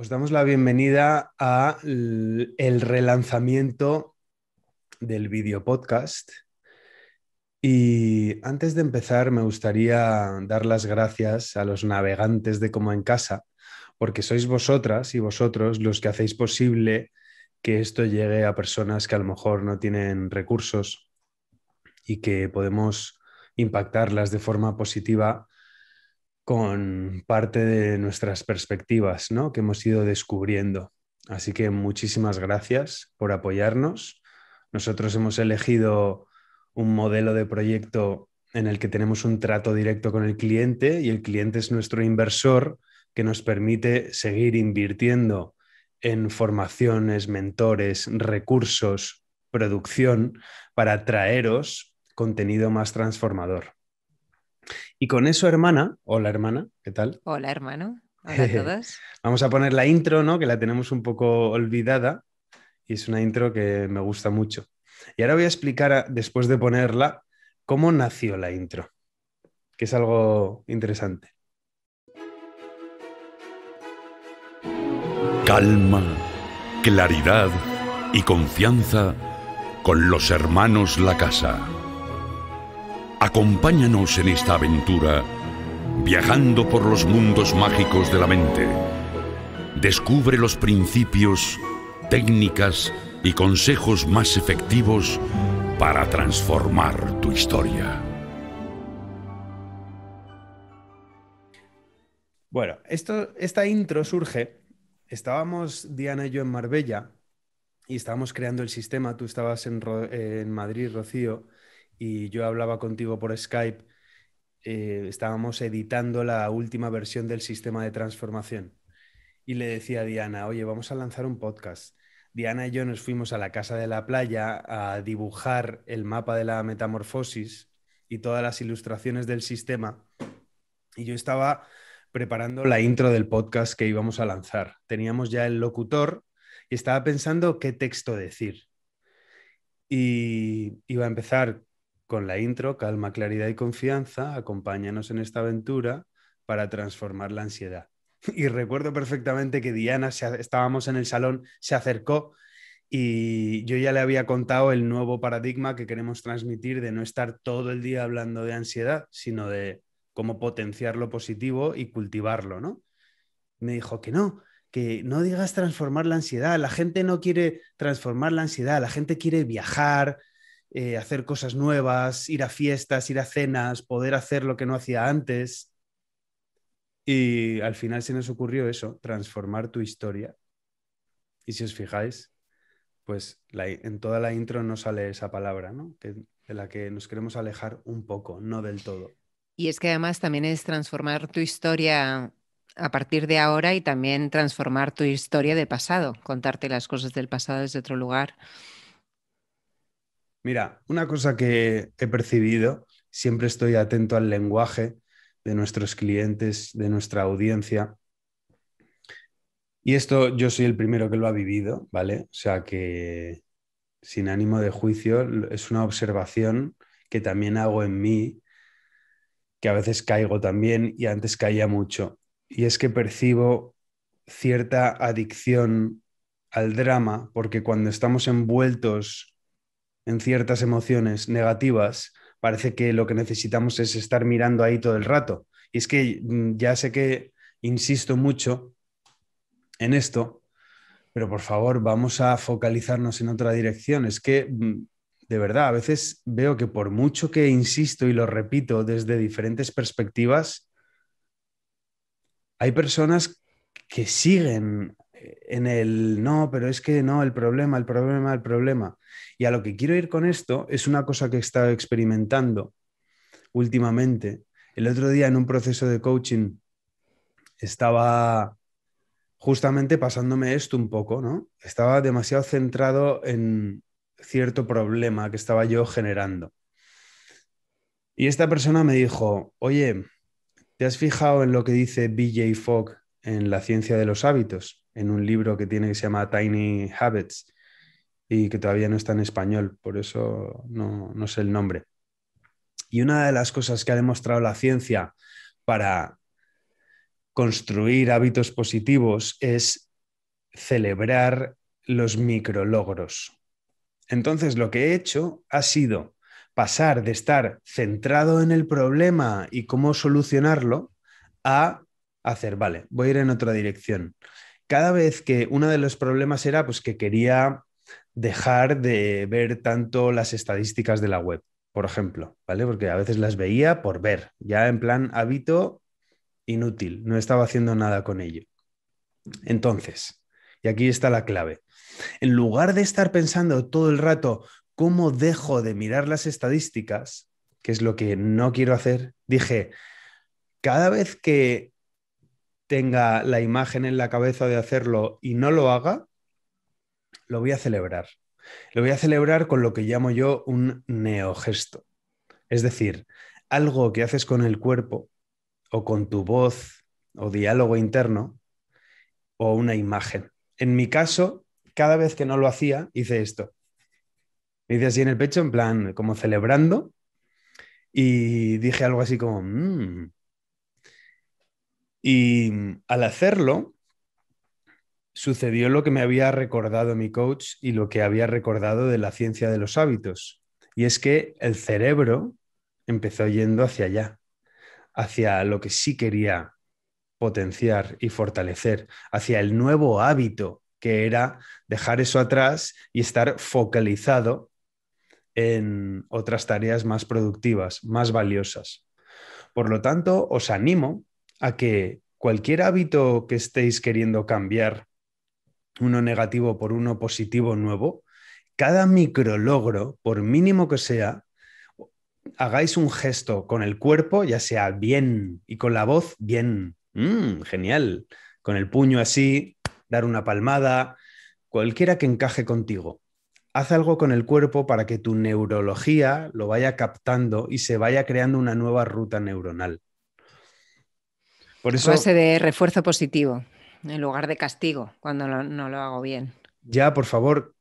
Os damos la bienvenida a el relanzamiento del video podcast. Y antes de empezar, me gustaría dar las gracias a los navegantes de Como en Casa, porque sois vosotras y vosotros los que hacéis posible que esto llegue a personas que a lo mejor no tienen recursos y que podemos impactarlas de forma positiva con parte de nuestras perspectivas ¿no? que hemos ido descubriendo. Así que muchísimas gracias por apoyarnos. Nosotros hemos elegido un modelo de proyecto en el que tenemos un trato directo con el cliente y el cliente es nuestro inversor que nos permite seguir invirtiendo en formaciones, mentores, recursos, producción para traeros contenido más transformador. Y con eso, hermana, hola hermana, ¿qué tal? Hola hermano, hola a todos. Vamos a poner la intro, ¿no? Que la tenemos un poco olvidada y es una intro que me gusta mucho. Y ahora voy a explicar, después de ponerla, cómo nació la intro, que es algo interesante. Calma, claridad y confianza con los hermanos La Casa Acompáñanos en esta aventura, viajando por los mundos mágicos de la mente. Descubre los principios, técnicas y consejos más efectivos para transformar tu historia. Bueno, esto, esta intro surge. Estábamos Diana y yo en Marbella y estábamos creando el sistema. Tú estabas en Madrid, Rocío y yo hablaba contigo por Skype, eh, estábamos editando la última versión del sistema de transformación. Y le decía a Diana, oye, vamos a lanzar un podcast. Diana y yo nos fuimos a la casa de la playa a dibujar el mapa de la metamorfosis y todas las ilustraciones del sistema. Y yo estaba preparando la intro del podcast que íbamos a lanzar. Teníamos ya el locutor y estaba pensando qué texto decir. Y iba a empezar con la intro, calma, claridad y confianza, acompáñanos en esta aventura para transformar la ansiedad. Y recuerdo perfectamente que Diana, estábamos en el salón, se acercó y yo ya le había contado el nuevo paradigma que queremos transmitir de no estar todo el día hablando de ansiedad, sino de cómo potenciar lo positivo y cultivarlo, ¿no? Me dijo que no, que no digas transformar la ansiedad, la gente no quiere transformar la ansiedad, la gente quiere viajar, eh, hacer cosas nuevas, ir a fiestas, ir a cenas, poder hacer lo que no hacía antes. Y al final se nos ocurrió eso, transformar tu historia. Y si os fijáis, pues en toda la intro no sale esa palabra, ¿no? de la que nos queremos alejar un poco, no del todo. Y es que además también es transformar tu historia a partir de ahora y también transformar tu historia de pasado, contarte las cosas del pasado desde otro lugar. Mira, una cosa que he percibido, siempre estoy atento al lenguaje de nuestros clientes, de nuestra audiencia. Y esto yo soy el primero que lo ha vivido, ¿vale? O sea que sin ánimo de juicio, es una observación que también hago en mí, que a veces caigo también y antes caía mucho. Y es que percibo cierta adicción al drama, porque cuando estamos envueltos en ciertas emociones negativas, parece que lo que necesitamos es estar mirando ahí todo el rato. Y es que mm, ya sé que insisto mucho en esto, pero por favor, vamos a focalizarnos en otra dirección. Es que, mm, de verdad, a veces veo que por mucho que insisto y lo repito desde diferentes perspectivas, hay personas que siguen en el no, pero es que no, el problema, el problema, el problema. Y a lo que quiero ir con esto es una cosa que he estado experimentando últimamente. El otro día en un proceso de coaching estaba justamente pasándome esto un poco, ¿no? Estaba demasiado centrado en cierto problema que estaba yo generando. Y esta persona me dijo, oye, ¿te has fijado en lo que dice BJ Fogg en La ciencia de los hábitos? en un libro que tiene que se llama Tiny Habits y que todavía no está en español, por eso no, no sé el nombre. Y una de las cosas que ha demostrado la ciencia para construir hábitos positivos es celebrar los micrologros. Entonces, lo que he hecho ha sido pasar de estar centrado en el problema y cómo solucionarlo a hacer, vale, voy a ir en otra dirección cada vez que uno de los problemas era pues que quería dejar de ver tanto las estadísticas de la web, por ejemplo, ¿vale? Porque a veces las veía por ver, ya en plan hábito inútil, no estaba haciendo nada con ello. Entonces, y aquí está la clave. En lugar de estar pensando todo el rato cómo dejo de mirar las estadísticas, que es lo que no quiero hacer, dije, cada vez que tenga la imagen en la cabeza de hacerlo y no lo haga, lo voy a celebrar. Lo voy a celebrar con lo que llamo yo un neogesto. Es decir, algo que haces con el cuerpo o con tu voz o diálogo interno o una imagen. En mi caso, cada vez que no lo hacía, hice esto. Me hice así en el pecho, en plan, como celebrando, y dije algo así como, mm, y mm, al hacerlo, sucedió lo que me había recordado mi coach y lo que había recordado de la ciencia de los hábitos. Y es que el cerebro empezó yendo hacia allá, hacia lo que sí quería potenciar y fortalecer, hacia el nuevo hábito que era dejar eso atrás y estar focalizado en otras tareas más productivas, más valiosas. Por lo tanto, os animo a que cualquier hábito que estéis queriendo cambiar, uno negativo por uno positivo nuevo, cada micro logro, por mínimo que sea, hagáis un gesto con el cuerpo, ya sea bien, y con la voz, bien. Mm, genial. Con el puño así, dar una palmada, cualquiera que encaje contigo. Haz algo con el cuerpo para que tu neurología lo vaya captando y se vaya creando una nueva ruta neuronal. Por de refuerzo positivo, en lugar de castigo, cuando no lo hago bien. Ya, por favor.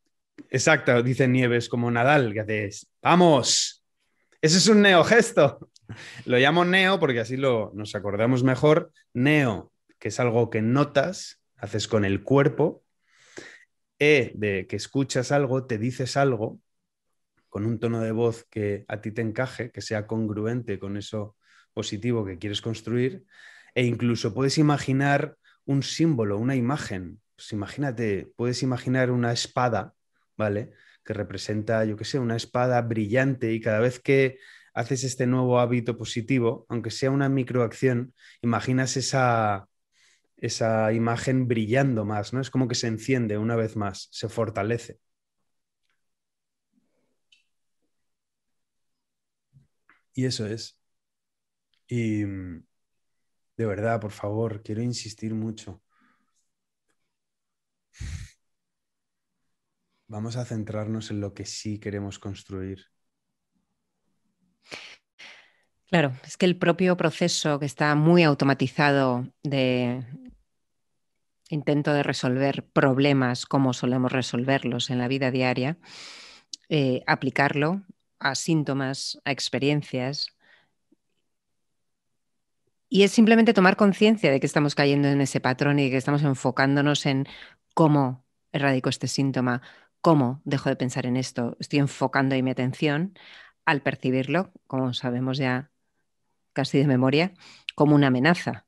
Exacto, dice Nieves, como Nadal, que haces, vamos, ese es un neo gesto Lo llamo neo porque así lo, nos acordamos mejor. Neo, que es algo que notas, haces con el cuerpo. E, de que escuchas algo, te dices algo, con un tono de voz que a ti te encaje, que sea congruente con eso positivo que quieres construir. E incluso puedes imaginar un símbolo, una imagen. Pues imagínate, puedes imaginar una espada, ¿vale? Que representa, yo qué sé, una espada brillante y cada vez que haces este nuevo hábito positivo, aunque sea una microacción, imaginas esa, esa imagen brillando más, ¿no? Es como que se enciende una vez más, se fortalece. Y eso es. Y, mm, de verdad, por favor, quiero insistir mucho. Vamos a centrarnos en lo que sí queremos construir. Claro, es que el propio proceso que está muy automatizado de intento de resolver problemas como solemos resolverlos en la vida diaria, eh, aplicarlo a síntomas, a experiencias, y es simplemente tomar conciencia de que estamos cayendo en ese patrón y que estamos enfocándonos en cómo erradico este síntoma, cómo dejo de pensar en esto. Estoy enfocando ahí mi atención al percibirlo, como sabemos ya casi de memoria, como una amenaza.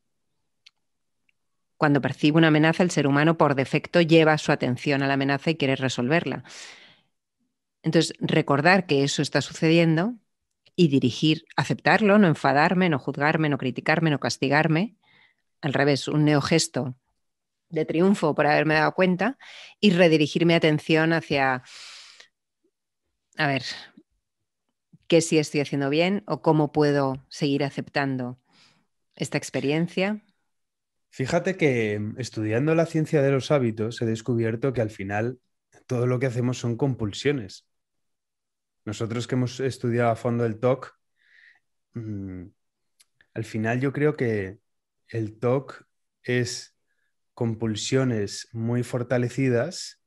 Cuando percibe una amenaza, el ser humano por defecto lleva su atención a la amenaza y quiere resolverla. Entonces, recordar que eso está sucediendo y dirigir, aceptarlo, no enfadarme, no juzgarme, no criticarme, no castigarme. Al revés, un neogesto de triunfo por haberme dado cuenta y redirigir mi atención hacia, a ver, qué sí estoy haciendo bien o cómo puedo seguir aceptando esta experiencia. Fíjate que mm, estudiando la ciencia de los hábitos he descubierto que al final todo lo que hacemos son compulsiones. Nosotros que hemos estudiado a fondo el TOC, mm, al final yo creo que el TOC es compulsiones muy fortalecidas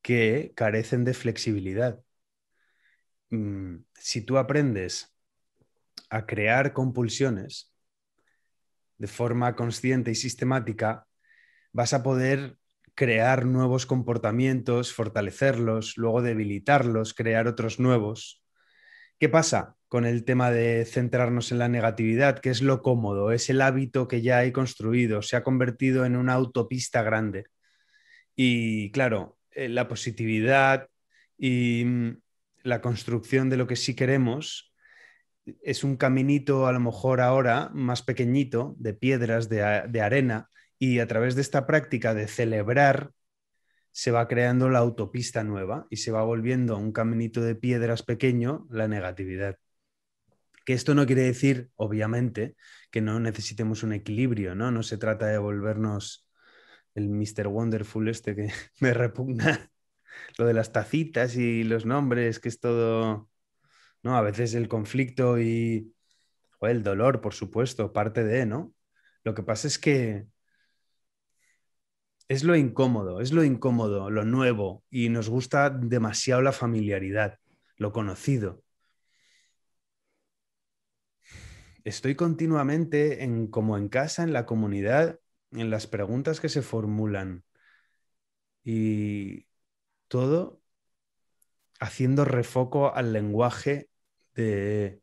que carecen de flexibilidad. Mm, si tú aprendes a crear compulsiones de forma consciente y sistemática, vas a poder crear nuevos comportamientos, fortalecerlos, luego debilitarlos, crear otros nuevos. ¿Qué pasa con el tema de centrarnos en la negatividad? Que es lo cómodo, es el hábito que ya he construido, se ha convertido en una autopista grande. Y claro, eh, la positividad y mm, la construcción de lo que sí queremos es un caminito a lo mejor ahora más pequeñito, de piedras, de, de arena, y a través de esta práctica de celebrar se va creando la autopista nueva y se va volviendo un caminito de piedras pequeño la negatividad. Que esto no quiere decir, obviamente, que no necesitemos un equilibrio, ¿no? No se trata de volvernos el Mr. Wonderful este que me repugna lo de las tacitas y los nombres, que es todo, ¿no? A veces el conflicto y el dolor, por supuesto, parte de, ¿no? Lo que pasa es que es lo incómodo, es lo incómodo, lo nuevo, y nos gusta demasiado la familiaridad, lo conocido. Estoy continuamente en, como en casa, en la comunidad, en las preguntas que se formulan y todo haciendo refoco al lenguaje de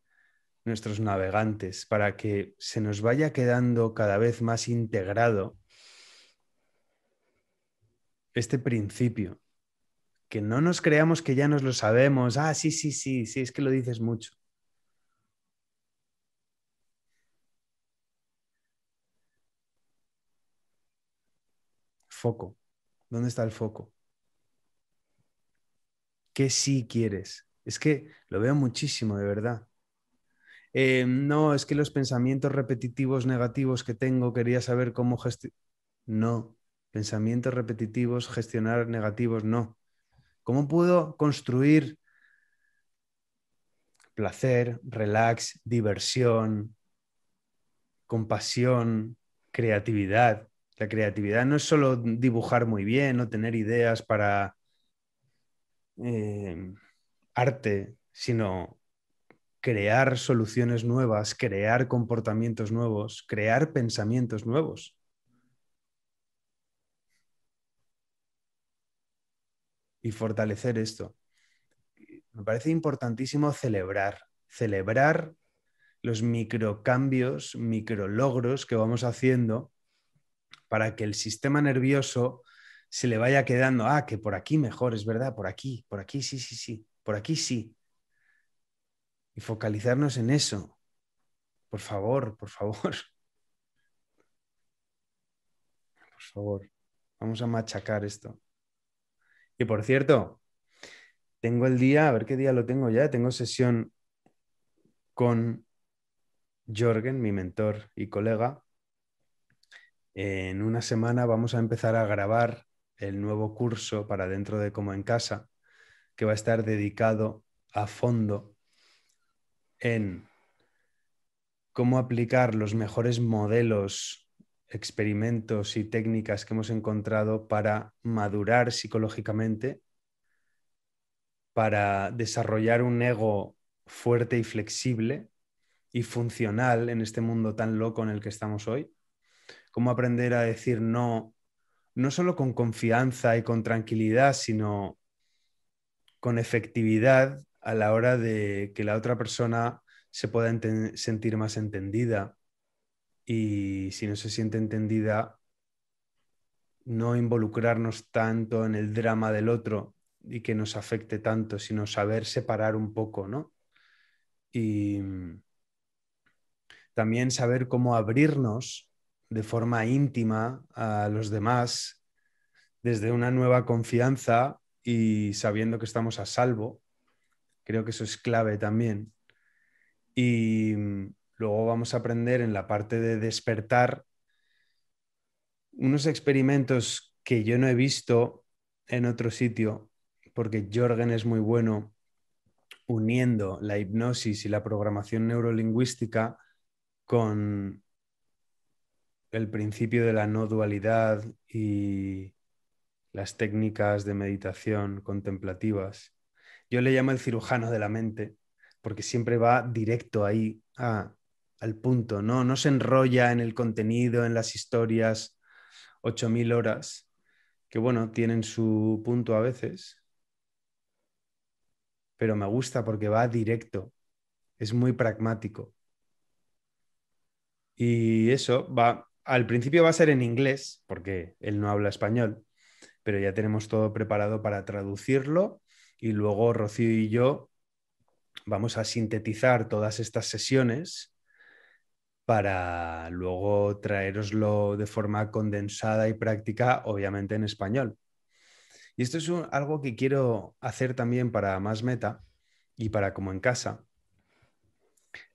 nuestros navegantes para que se nos vaya quedando cada vez más integrado este principio, que no nos creamos que ya nos lo sabemos, ah, sí, sí, sí, sí, es que lo dices mucho. Foco. ¿Dónde está el foco? ¿Qué sí quieres? Es que lo veo muchísimo, de verdad. Eh, no, es que los pensamientos repetitivos negativos que tengo, quería saber cómo gestionar. No, Pensamientos repetitivos, gestionar negativos, no. ¿Cómo puedo construir placer, relax, diversión, compasión, creatividad? La creatividad no es solo dibujar muy bien o tener ideas para em, arte, sino crear soluciones nuevas, crear comportamientos nuevos, crear pensamientos nuevos. y fortalecer esto. Me parece importantísimo celebrar, celebrar los microcambios, micrologros que vamos haciendo para que el sistema nervioso se le vaya quedando, ah, que por aquí mejor, es verdad, por aquí, por aquí sí, sí, sí, por aquí sí. Y focalizarnos en eso. Por favor, por favor. Por favor, vamos a machacar esto. Y por cierto, tengo el día, a ver qué día lo tengo ya, tengo sesión con Jorgen, mi mentor y colega. En una semana vamos a empezar a grabar el nuevo curso para dentro de Como en Casa, que va a estar dedicado a fondo en cómo aplicar los mejores modelos experimentos y técnicas que hemos encontrado para madurar psicológicamente, para desarrollar un ego fuerte y flexible y funcional en este mundo tan loco en el que estamos hoy. Cómo aprender a decir no, no solo con confianza y con tranquilidad, sino con efectividad a la hora de que la otra persona se pueda sentir más entendida, y si no se siente entendida, no involucrarnos tanto en el drama del otro y que nos afecte tanto, sino saber separar un poco, ¿no? Y también saber cómo abrirnos de forma íntima a los demás desde una nueva confianza y sabiendo que estamos a salvo. Creo que eso es clave también. Y Luego vamos a aprender en la parte de despertar unos experimentos que yo no he visto en otro sitio, porque Jorgen es muy bueno uniendo la hipnosis y la programación neurolingüística con el principio de la no dualidad y las técnicas de meditación contemplativas. Yo le llamo el cirujano de la mente, porque siempre va directo ahí a al punto, ¿no? No se enrolla en el contenido, en las historias, 8.000 horas, que bueno, tienen su punto a veces, pero me gusta porque va directo, es muy pragmático. Y eso va, al principio va a ser en inglés, porque él no habla español, pero ya tenemos todo preparado para traducirlo y luego Rocío y yo vamos a sintetizar todas estas sesiones para luego traeroslo de forma condensada y práctica, obviamente en español. Y esto es algo que quiero hacer también para Más Meta y para Como en Casa.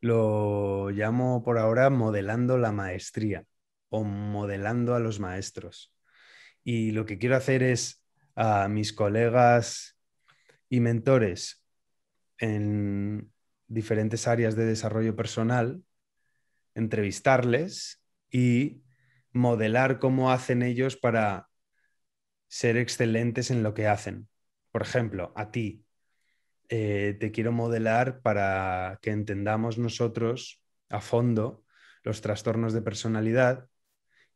Lo llamo por ahora modelando la maestría o modelando a los maestros. Y lo que quiero hacer es a mis colegas y mentores en diferentes áreas de desarrollo personal, entrevistarles y modelar cómo hacen ellos para ser excelentes en lo que hacen. Por ejemplo, a ti, eh, te quiero modelar para que entendamos nosotros a fondo los trastornos de personalidad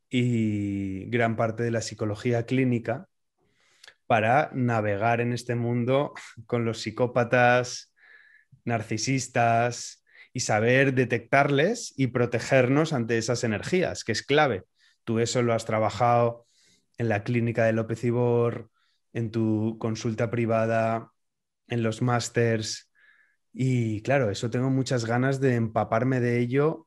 y gran parte de la psicología clínica para navegar en este mundo con los psicópatas, narcisistas, y saber detectarles y protegernos ante esas energías, que es clave. Tú eso lo has trabajado en la clínica de López Ibor, en tu consulta privada, en los másters. Y claro, eso tengo muchas ganas de empaparme de ello,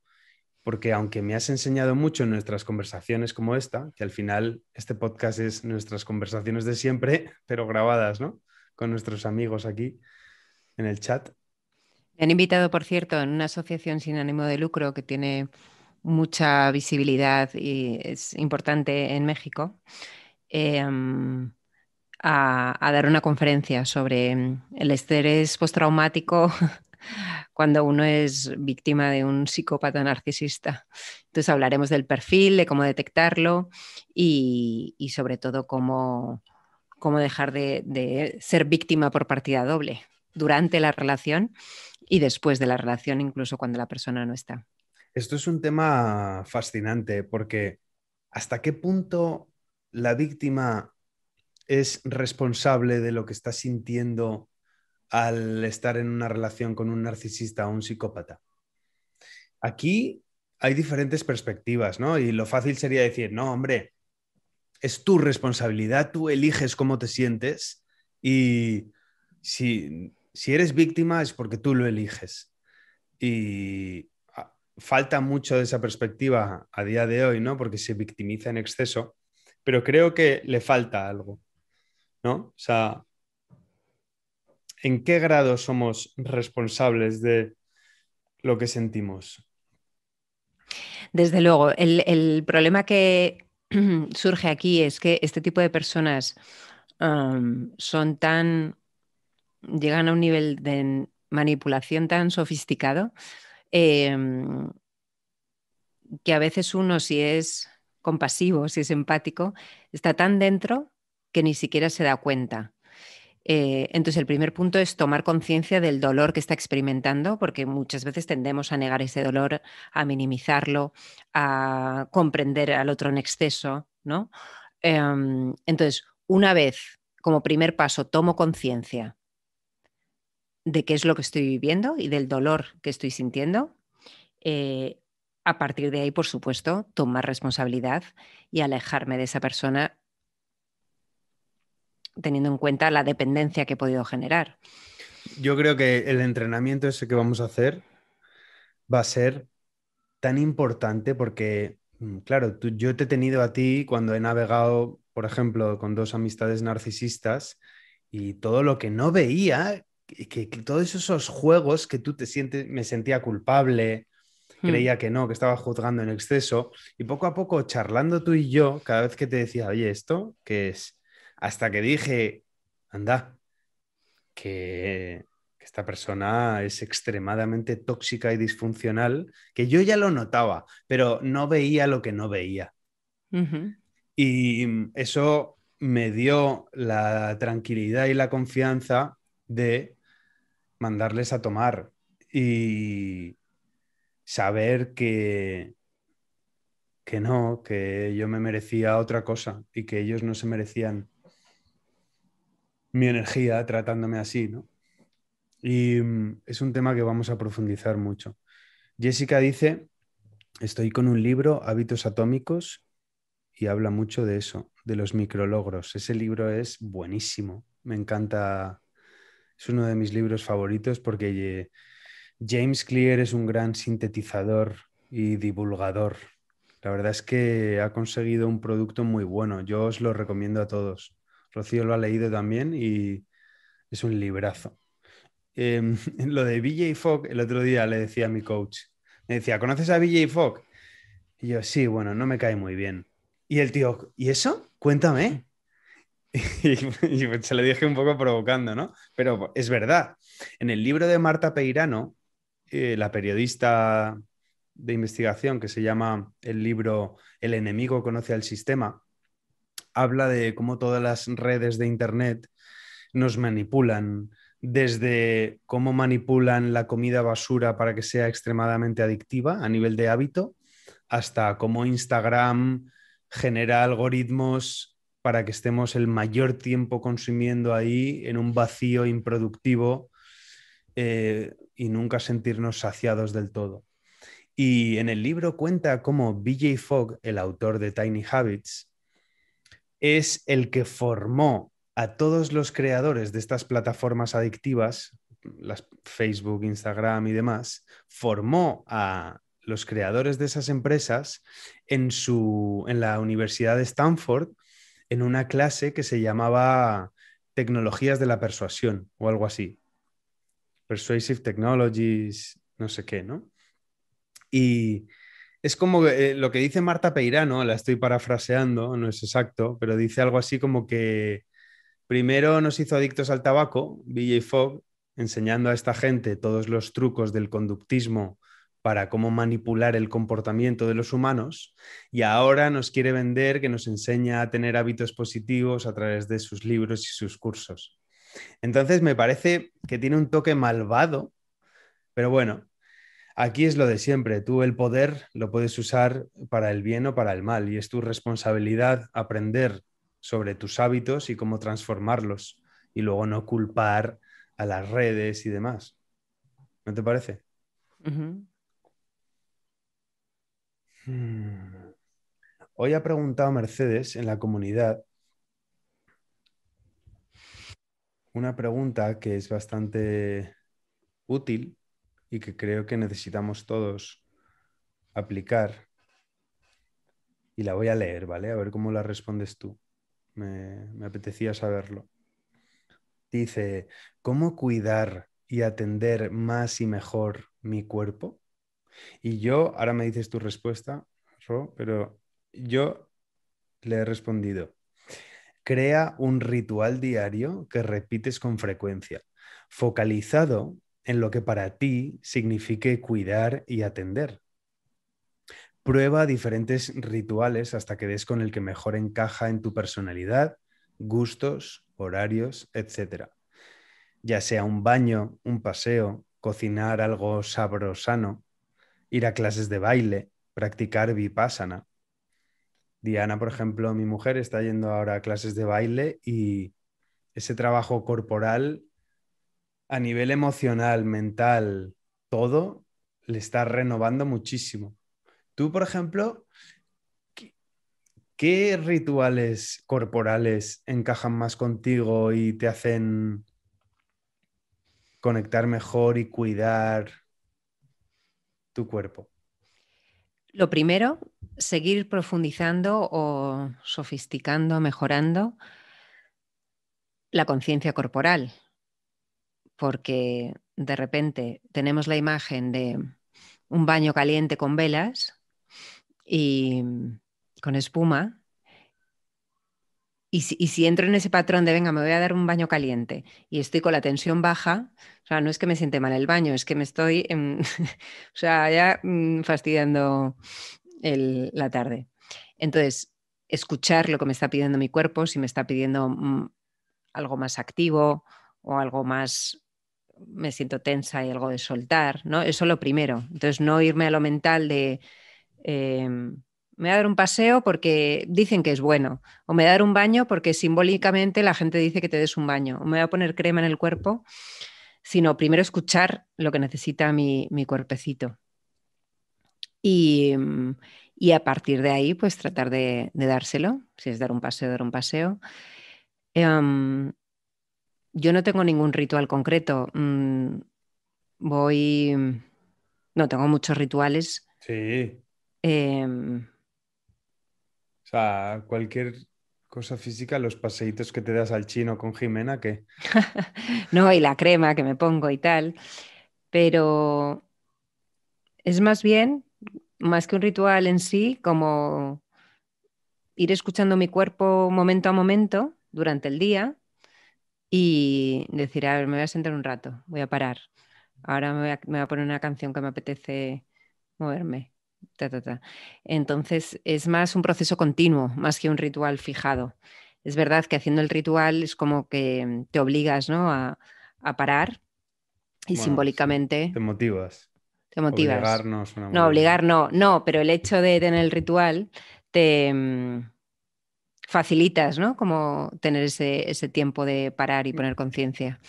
porque aunque me has enseñado mucho en nuestras conversaciones como esta, que al final este podcast es nuestras conversaciones de siempre, pero grabadas, ¿no? Con nuestros amigos aquí en el chat. Me han invitado, por cierto, en una asociación sin ánimo de lucro que tiene mucha visibilidad y es importante en México, em, a, dar una conferencia sobre em, el estrés postraumático cuando uno es víctima de un psicópata narcisista. Entonces hablaremos del perfil, de cómo detectarlo y, sobre todo cómo, dejar de ser víctima por partida doble durante la relación y después de la relación, incluso cuando la persona no está. Esto es un tema fascinante porque hasta qué punto la víctima es responsable de lo que está sintiendo al estar en una relación con un narcisista o un psicópata. Aquí hay diferentes perspectivas, ¿no? Y lo fácil sería decir, no, hombre, es tu responsabilidad, tú eliges cómo te sientes y si si eres víctima es porque tú lo eliges. Y ah, falta mucho de esa perspectiva a día de hoy, ¿no? Porque se victimiza en exceso, pero creo que le falta algo, ¿no? O sea, ¿en qué grado somos responsables de lo que sentimos? Desde luego, el, problema que surge aquí es que este tipo de personas son tan llegan a un nivel de manipulación tan sofisticado em, que a veces uno, si es compasivo, si es empático, está tan dentro que ni siquiera se da cuenta. Eh, entonces, el primer punto es tomar conciencia del dolor que está experimentando, porque muchas veces tendemos a negar ese dolor, a minimizarlo, a comprender al otro en exceso, em, entonces, una vez, como primer paso, tomo conciencia de qué es lo que estoy viviendo y del dolor que estoy sintiendo. Eh, a partir de ahí, por supuesto, tomar responsabilidad y alejarme de esa persona teniendo en cuenta la dependencia que he podido generar. Yo creo que el entrenamiento ese que vamos a hacer va a ser tan importante porque, mm, claro, yo te he tenido a ti cuando he navegado, por ejemplo, con dos amistades narcisistas y todo lo que no veía que, todos esos juegos que tú te sientes, me sentía culpable, hmm. creía que no, que estaba juzgando en exceso, y poco a poco charlando tú y yo, cada vez que te decía, oye, ¿esto que es? Hasta que dije, anda, que, esta persona es extremadamente tóxica y disfuncional, que yo ya lo notaba, pero no veía lo que no veía. Y eso me dio la tranquilidad y la confianza de mandarles a tomar y saber que, que no, que yo me merecía otra cosa y que ellos no se merecían mi energía tratándome así, ¿no? Y mm, es un tema que vamos a profundizar mucho. Jessica dice, estoy con un libro, Hábitos Atómicos, y habla mucho de eso, de los micrologros. Ese libro es buenísimo, me encanta es uno de mis libros favoritos porque eh, James Clear es un gran sintetizador y divulgador. La verdad es que ha conseguido un producto muy bueno. Yo os lo recomiendo a todos. Rocío lo ha leído también y es un librazo. Em, lo de BJ Fogg, el otro día le decía a mi coach, me decía, ¿conoces a BJ Fogg? Y yo, sí, bueno, no me cae muy bien. Y el tío, ¿y eso? Cuéntame. Y, se lo dije un poco provocando, ¿no? Pero es verdad. En el libro de Marta Peirano, eh, la periodista de investigación que se llama el libro El enemigo conoce al sistema, habla de cómo todas las redes de Internet nos manipulan, desde cómo manipulan la comida basura para que sea extremadamente adictiva a nivel de hábito, hasta cómo Instagram genera algoritmos para que estemos el mayor tiempo consumiendo ahí en un vacío improductivo eh, y nunca sentirnos saciados del todo. Y en el libro cuenta cómo BJ Fogg, el autor de Tiny Habits, es el que formó a todos los creadores de estas plataformas adictivas, las Facebook, Instagram y demás, formó a los creadores de esas empresas en, su, en la Universidad de Stanford en una clase que se llamaba Tecnologías de la Persuasión o algo así. Persuasive Technologies, no sé qué, ¿no? Y es como eh, lo que dice Marta Peirano, la estoy parafraseando, no es exacto, pero dice algo así como que primero nos hizo adictos al tabaco, BJ Fogg, enseñando a esta gente todos los trucos del conductismo para cómo manipular el comportamiento de los humanos y ahora nos quiere vender que nos enseña a tener hábitos positivos a través de sus libros y sus cursos. Entonces me parece que tiene un toque malvado, pero bueno, aquí es lo de siempre, tú el poder lo puedes usar para el bien o para el mal y es tu responsabilidad aprender sobre tus hábitos y cómo transformarlos y luego no culpar a las redes y demás. ¿No te parece? Mm. Hoy ha preguntado Mercedes en la comunidad una pregunta que es bastante útil y que creo que necesitamos todos aplicar. Y la voy a leer, ¿vale? A ver cómo la respondes tú. Me, me apetecía saberlo. Dice, ¿cómo cuidar y atender más y mejor mi cuerpo? Y yo, ahora me dices tu respuesta, Ro, pero yo le he respondido, crea un ritual diario que repites con frecuencia, focalizado en lo que para ti signifique cuidar y atender. Prueba diferentes rituales hasta que des con el que mejor encaja en tu personalidad, gustos, horarios, etc. Ya sea un baño, un paseo, cocinar algo sabrosano, ir a clases de baile, practicar vipassana. Diana, por ejemplo, mi mujer está yendo ahora a clases de baile y ese trabajo corporal a nivel emocional, mental, todo le está renovando muchísimo. Tú, por ejemplo, ¿qué, qué rituales corporales encajan más contigo y te hacen conectar mejor y cuidar cuerpo? Lo primero, seguir profundizando o sofisticando, mejorando la conciencia corporal, porque de repente tenemos la imagen de un baño caliente con velas y con espuma y si, entro en ese patrón de, venga, me voy a dar un baño caliente y estoy con la tensión baja, o sea, no es que me siente mal el baño, es que me estoy, o sea, ya mm, fastidiando la tarde. Entonces, escuchar lo que me está pidiendo mi cuerpo, si me está pidiendo mm, algo más activo o algo más, me siento tensa y algo de soltar, ¿no? Eso es lo primero. Entonces, no irme a lo mental de... Em, me voy a dar un paseo porque dicen que es bueno, o me voy a dar un baño porque simbólicamente la gente dice que te des un baño, o me voy a poner crema en el cuerpo, sino primero escuchar lo que necesita mi, cuerpecito. Y, a partir de ahí, pues tratar de, dárselo, si es dar un paseo, dar un paseo. Em, yo no tengo ningún ritual concreto. Mm, voy. No tengo muchos rituales. Sí. Em, o sea, cualquier cosa física, los paseitos que te das al chino con Jimena, que... no, y la crema que me pongo y tal. Pero es más bien, más que un ritual en sí, como ir escuchando mi cuerpo momento a momento durante el día y decir, a ver, me voy a sentar un rato, voy a parar. Ahora me voy a poner una canción que me apetece moverme. Entonces es más un proceso continuo, más que un ritual fijado. Es verdad que haciendo el ritual es como que mm, te obligas ¿no? a, parar y simbólicamente... Te motivas. Te motivas. no, obligar no, no, pero el hecho de tener el ritual te mm, facilitas, ¿no? Como tener ese, tiempo de parar y poner conciencia.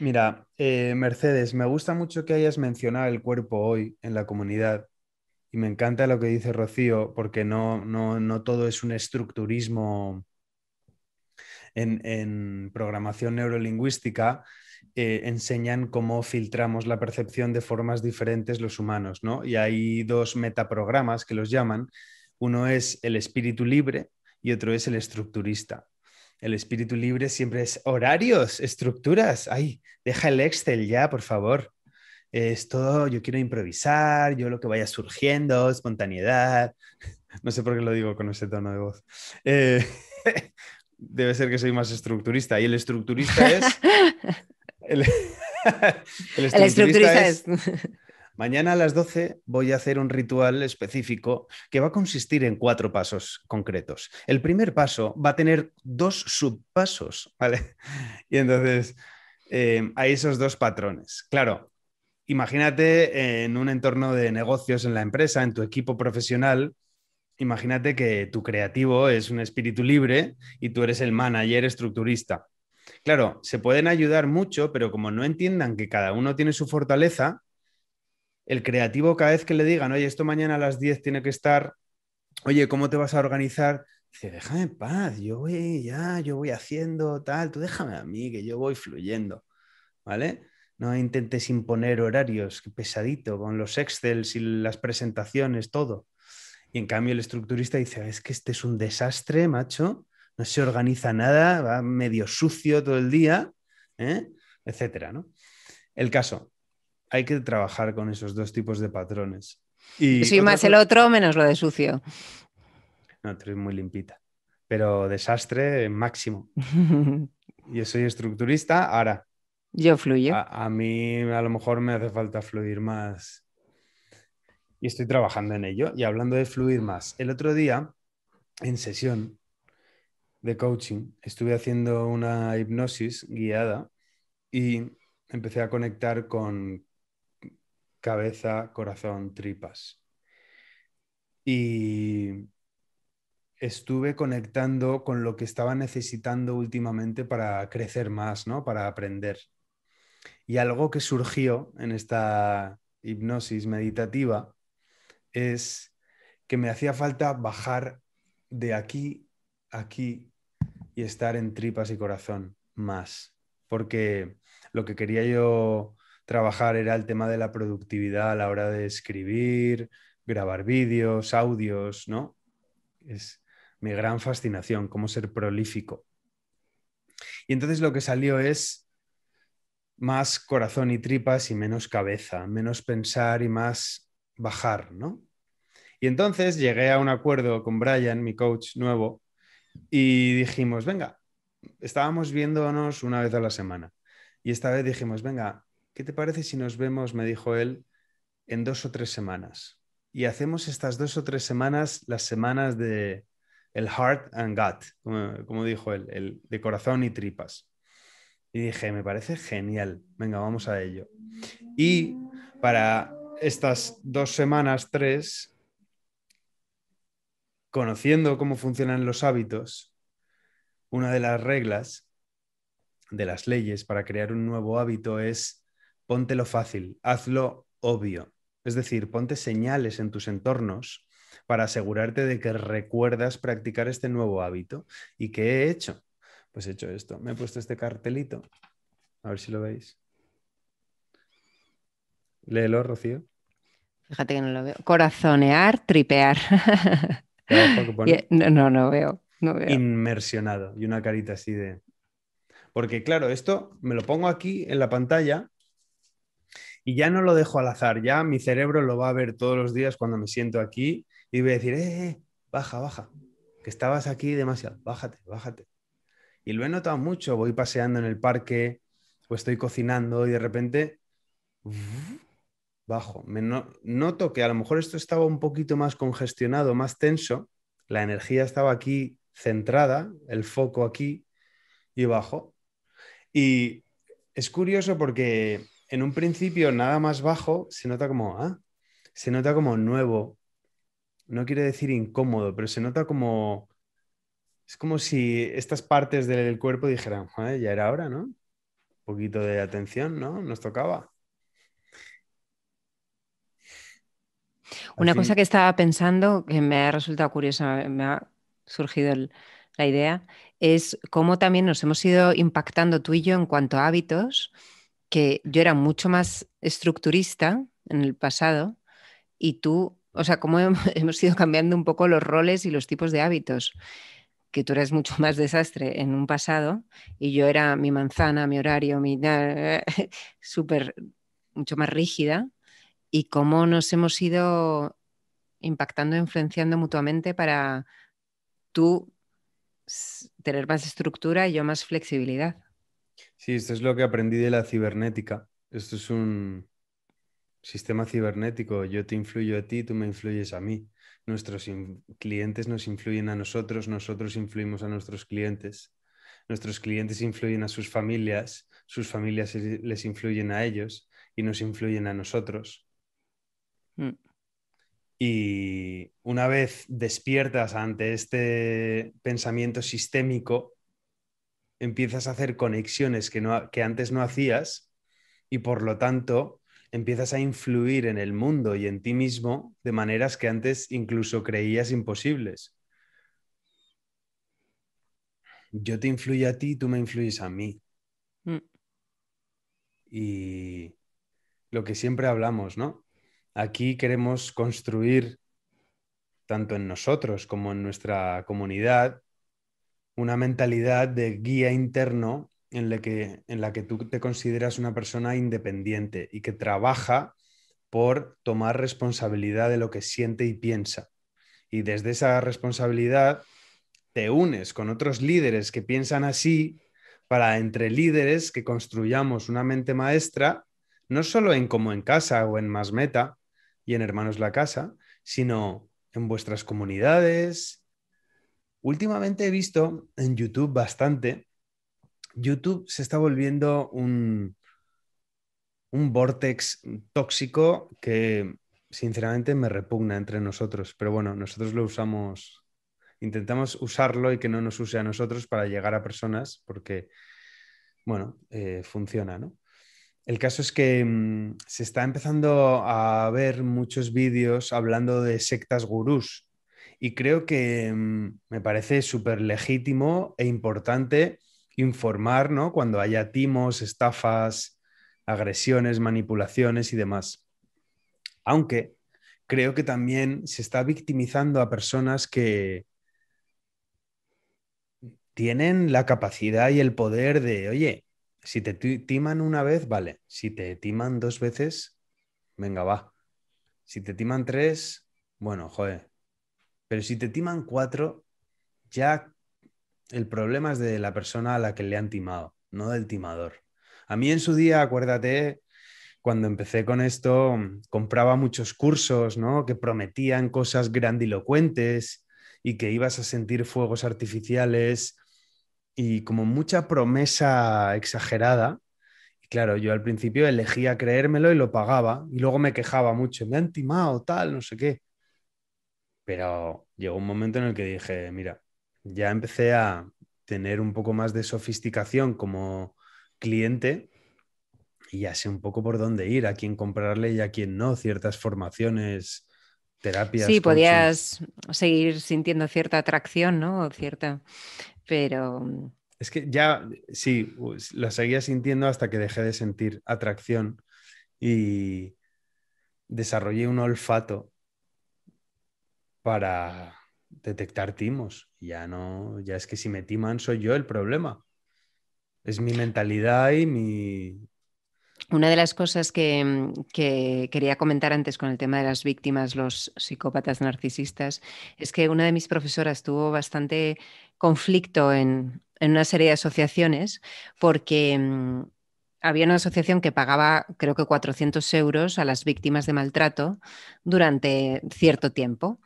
Mira, eh, Mercedes, me gusta mucho que hayas mencionado el cuerpo hoy en la comunidad, y me encanta lo que dice Rocío, porque no, todo es un estructurismo en, programación neurolingüística. Eh, enseñan cómo filtramos la percepción de formas diferentes los humanos, ¿no? Y hay dos metaprogramas que los llaman. Uno es el espíritu libre y otro es el estructurista. El espíritu libre siempre es horarios, estructuras. Ay, deja el Excel ya, por favor esto yo quiero improvisar, yo lo que vaya surgiendo, espontaneidad. No sé por qué lo digo con ese tono de voz. Eh, debe ser que soy más estructurista. Y el estructurista es... El, estructurista, es... Mañana a las 12 voy a hacer un ritual específico que va a consistir en cuatro pasos concretos. El primer paso va a tener dos subpasos, ¿vale? Y entonces eh, hay esos dos patrones. Claro, Imagínate eh, en un entorno de negocios en la empresa, en tu equipo profesional, imagínate que tu creativo es un espíritu libre y tú eres el manager estructurista. Claro, se pueden ayudar mucho, pero como no entiendan que cada uno tiene su fortaleza, el creativo cada vez que le digan, oye, esto mañana a las 10 tiene que estar, oye, ¿cómo te vas a organizar? Dice, déjame en paz, yo voy ya, yo voy haciendo tal, tú déjame a mí, que yo voy fluyendo, ¿vale? No intentes imponer horarios, qué pesadito, con los excels y las presentaciones, todo. Y en cambio el estructurista dice, ah, es que este es un desastre, macho, no se organiza nada, va medio sucio todo el día, ¿eh? etcétera, ¿no? El caso, hay que trabajar con esos dos tipos de patrones. Y Soy más el otro, menos lo de sucio. No, tú muy limpita. Pero desastre máximo. Yo soy estructurista. Ahora, yo fluyo. A, mí a lo mejor me hace falta fluir más. Y estoy trabajando en ello. Y hablando de fluir más, el otro día, en sesión de coaching, estuve haciendo una hipnosis guiada y empecé a conectar con cabeza, corazón, tripas. Y estuve conectando con lo que estaba necesitando últimamente para crecer más, ¿no? Para aprender. Y algo que surgió en esta hipnosis meditativa es que me hacía falta bajar de aquí, aquí y estar en tripas y corazón más, porque lo que quería yo trabajar era el tema de la productividad a la hora de escribir, grabar vídeos, audios, ¿no? Es mi gran fascinación, cómo ser prolífico. Y entonces lo que salió es más corazón y tripas y menos cabeza, menos pensar y más bajar, ¿no? Y entonces llegué a un acuerdo con Brian, mi coach nuevo, y dijimos, venga, estábamos viéndonos una vez a la semana. Y esta vez dijimos, venga, ¿qué te parece si nos vemos, me dijo él, en dos o tres semanas? Y hacemos estas dos o tres semanas las semanas de el heart and gut, como, dijo él, el de corazón y tripas. Y dije, me parece genial, venga, vamos a ello. Y para estas dos semanas, tres, conociendo cómo funcionan los hábitos, una de las reglas de las leyes para crear un nuevo hábito es ponte lo fácil, hazlo obvio. Es decir, ponte señales en tus entornos para asegurarte de que recuerdas practicar este nuevo hábito. ¿Y qué he hecho? pues he hecho esto. Me he puesto este cartelito, a ver si lo veis. Léelo, Rocío. Fíjate que no lo veo. Corazonear, tripear. no, no, veo, Inmersionado y una carita así de... Porque claro, esto me lo pongo aquí en la pantalla y ya no lo dejo al azar, ya mi cerebro lo va a ver todos los días cuando me siento aquí y voy a decir, eh, eh, eh baja, baja, que estabas aquí demasiado, bájate, bájate, y lo he notado mucho, voy paseando en el parque o estoy cocinando y de repente bajo. noto que a lo mejor esto estaba un poquito más congestionado, más tenso, la energía estaba aquí centrada, el foco aquí y bajo. Y es curioso porque en un principio nada más bajo se nota como, ah, se nota como nuevo, no quiere decir incómodo, pero se nota como es como si estas partes del cuerpo dijeran, ya era hora, ¿no? Un poquito de atención, ¿no? Nos tocaba. Una cosa que estaba pensando, que me ha resultado curiosa, me ha surgido la idea, es cómo también nos hemos ido impactando tú y yo en cuanto a hábitos, que yo era mucho más estructurista en el pasado y tú, o sea, cómo hemos ido cambiando un poco los roles y los tipos de hábitos que tú eres mucho más desastre en un pasado y yo era mi manzana, mi horario, mi súper mucho más rígida y cómo nos hemos ido impactando, e influenciando mutuamente para tú tener más estructura y yo más flexibilidad. Sí, esto es lo que aprendí de la cibernética. Esto es un sistema cibernético. Yo te influyo a ti, tú me influyes a mí. Nuestros clientes nos influyen a nosotros, nosotros influimos a nuestros clientes, nuestros clientes influyen a sus familias, sus familias les influyen a ellos y nos influyen a nosotros. Mm. Y una vez despiertas ante este pensamiento sistémico, empiezas a hacer conexiones que antes no hacías y por lo tanto empiezas a influir en el mundo y en ti mismo de maneras que antes incluso creías imposibles. Yo te influyo a ti, tú me influyes a mí. Mm. Y lo que siempre hablamos, ¿no? Aquí queremos construir, tanto en nosotros como en nuestra comunidad, una mentalidad de guía interno en la, que, en la que tú te consideras una persona independiente y que trabaja por tomar responsabilidad de lo que siente y piensa. Y desde esa responsabilidad te unes con otros líderes que piensan así para entre líderes que construyamos una mente maestra, no solo en como en casa o en más meta y en hermanos la casa, sino en vuestras comunidades. Últimamente he visto en YouTube bastante YouTube se está volviendo un, un vortex tóxico que sinceramente me repugna entre nosotros, pero bueno, nosotros lo usamos, intentamos usarlo y que no nos use a nosotros para llegar a personas porque, bueno, eh, funciona, ¿no? El caso es que mm, se está empezando a ver muchos vídeos hablando de sectas gurús y creo que mm, me parece súper legítimo e importante informar, ¿no? Cuando haya timos, estafas, agresiones, manipulaciones y demás. Aunque creo que también se está victimizando a personas que tienen la capacidad y el poder de, oye, si te timan una vez, vale. Si te timan dos veces, venga, va. Si te timan tres, bueno, joder. Pero si te timan cuatro, ya el problema es de la persona a la que le han timado, no del timador. A mí en su día, acuérdate, cuando empecé con esto, compraba muchos cursos, ¿no? Que prometían cosas grandilocuentes y que ibas a sentir fuegos artificiales y como mucha promesa exagerada. claro, yo al principio elegía creérmelo y lo pagaba y luego me quejaba mucho, me han timado, tal, no sé qué. Pero llegó un momento en el que dije, mira, ya empecé a tener un poco más de sofisticación como cliente y ya sé un poco por dónde ir, a quién comprarle y a quién no, ciertas formaciones, terapias. Sí, podías seguir sintiendo cierta atracción, ¿no? cierta, pero... Es que ya, sí, la seguía sintiendo hasta que dejé de sentir atracción y desarrollé un olfato para detectar timos. Ya no, ya es que si me timan soy yo el problema. Es mi mentalidad y mi. Una de las cosas que, quería comentar antes con el tema de las víctimas, los psicópatas narcisistas, es que una de mis profesoras tuvo bastante conflicto en, en una serie de asociaciones porque mm, había una asociación que pagaba creo que 400 euros a las víctimas de maltrato durante cierto tiempo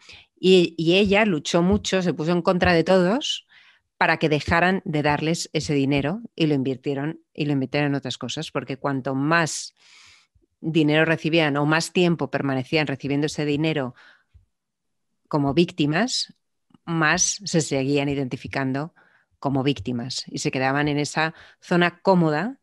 y, ella luchó mucho, se puso en contra de todos para que dejaran de darles ese dinero y lo invirtieron y lo invirtieron en otras cosas, porque cuanto más dinero recibían o más tiempo permanecían recibiendo ese dinero como víctimas, más se seguían identificando como víctimas y se quedaban en esa zona cómoda,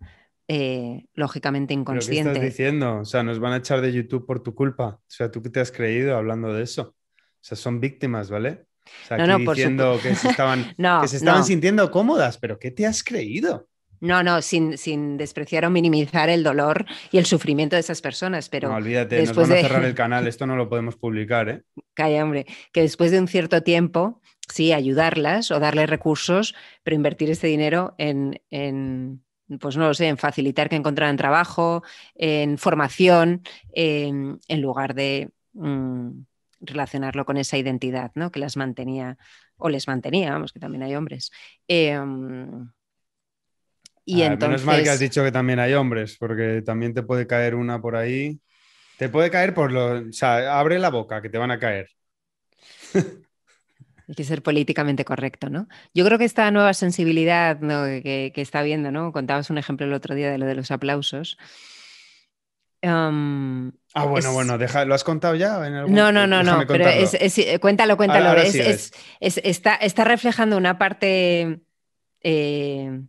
eh, lógicamente inconsciente. ¿Qué estás diciendo? O sea, nos van a echar de YouTube por tu culpa. O sea, ¿tú qué te has creído hablando de eso? O sea, son víctimas, ¿vale? O sea, no, diciendo que se estaban, que se estaban sintiendo cómodas, pero ¿qué te has creído? No, no, sin, sin, despreciar o minimizar el dolor y el sufrimiento de esas personas, pero... No, olvídate, nos van a cerrar el canal, esto no lo podemos publicar, ¿eh? Calla, hombre, que después de un cierto tiempo, sí, ayudarlas o darles recursos, pero invertir este dinero en, pues no lo sé, en facilitar que encontraran trabajo, en formación, en, lugar de... Mm, relacionarlo con esa identidad ¿no? que las mantenía o les mantenía, vamos, que también hay hombres. Em, y ah, entonces... mal que has dicho que también hay hombres, porque también te puede caer una por ahí. Te puede caer por lo... O sea, abre la boca, que te van a caer. Hay que ser políticamente correcto, ¿no? Yo creo que esta nueva sensibilidad ¿no? que, está viendo, ¿no? Contabas un ejemplo el otro día de lo de los aplausos ah, bueno, bueno, deja, ¿lo has contado ya? En No, no, no, no, pero cuéntalo, cuéntalo. está, está, reflejando una parte eh,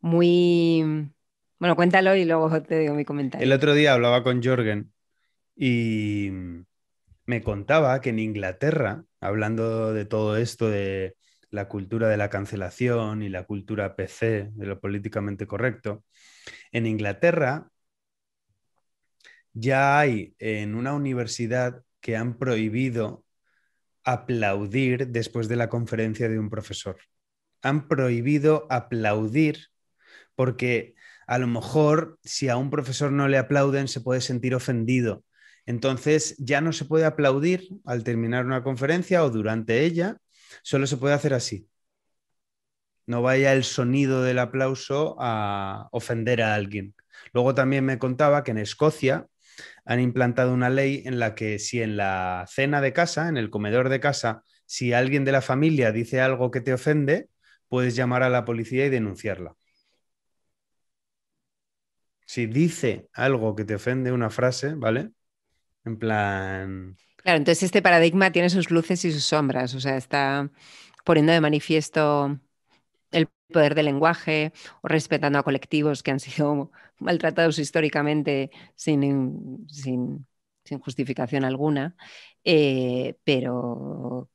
muy... Bueno, cuéntalo y luego te digo mi comentario. El otro día hablaba con Jorgen y me contaba que en Inglaterra, hablando de todo esto, de la cultura de la cancelación y la cultura PC, de lo políticamente correcto, en Inglaterra ya hay en una universidad que han prohibido aplaudir después de la conferencia de un profesor. Han prohibido aplaudir porque a lo mejor si a un profesor no le aplauden se puede sentir ofendido. Entonces ya no se puede aplaudir al terminar una conferencia o durante ella, solo se puede hacer así. No vaya el sonido del aplauso a ofender a alguien. Luego también me contaba que en Escocia han implantado una ley en la que si en la cena de casa, en el comedor de casa, si alguien de la familia dice algo que te ofende, puedes llamar a la policía y denunciarla. Si dice algo que te ofende, una frase, ¿vale? En plan... Claro, entonces este paradigma tiene sus luces y sus sombras, o sea, está poniendo de manifiesto el poder del lenguaje o respetando a colectivos que han sido maltratados históricamente sin, justificación alguna, eh, pero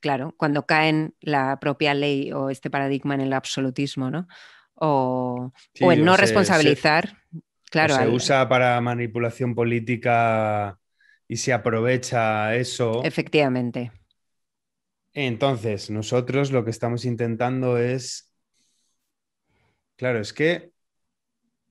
claro, cuando caen la propia ley o este paradigma en el absolutismo, ¿no? O, en no responsabilizar. claro, se usa para manipulación política y se aprovecha eso. Efectivamente. Entonces, nosotros lo que estamos intentando es. Claro, es que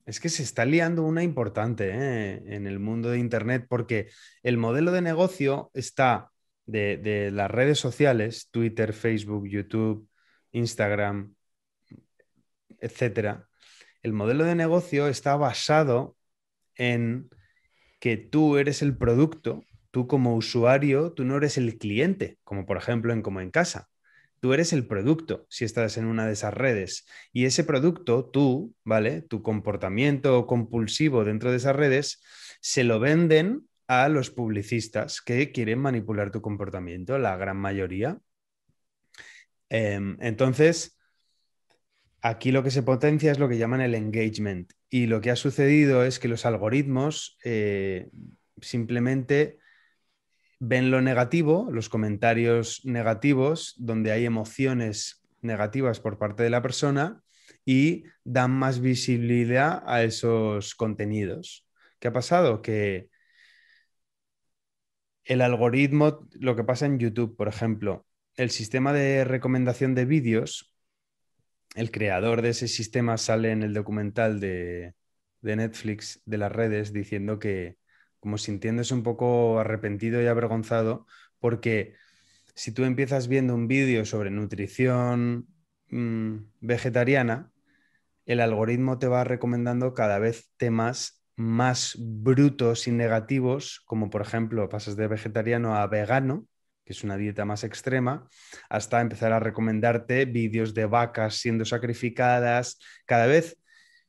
es que se está liando una importante ¿eh? en el mundo de Internet porque el modelo de negocio está de, de las redes sociales, Twitter, Facebook, YouTube, Instagram, etcétera. El modelo de negocio está basado en que tú eres el producto, tú como usuario, tú no eres el cliente, como por ejemplo en Como en Casa. Tú eres el producto si estás en una de esas redes. Y ese producto, tú, ¿vale? Tu comportamiento compulsivo dentro de esas redes, se lo venden a los publicistas que quieren manipular tu comportamiento, la gran mayoría. Em, entonces, aquí lo que se potencia es lo que llaman el engagement. Y lo que ha sucedido es que los algoritmos eh, simplemente ven lo negativo, los comentarios negativos, donde hay emociones negativas por parte de la persona y dan más visibilidad a esos contenidos. ¿Qué ha pasado? Que el algoritmo, lo que pasa en YouTube, por ejemplo, el sistema de recomendación de vídeos, el creador de ese sistema sale en el documental de, de Netflix, de las redes, diciendo que, como sintiéndose un poco arrepentido y avergonzado, porque si tú empiezas viendo un vídeo sobre nutrición mm, vegetariana, el algoritmo te va recomendando cada vez temas más brutos y negativos, como por ejemplo pasas de vegetariano a vegano, que es una dieta más extrema, hasta empezar a recomendarte vídeos de vacas siendo sacrificadas, cada vez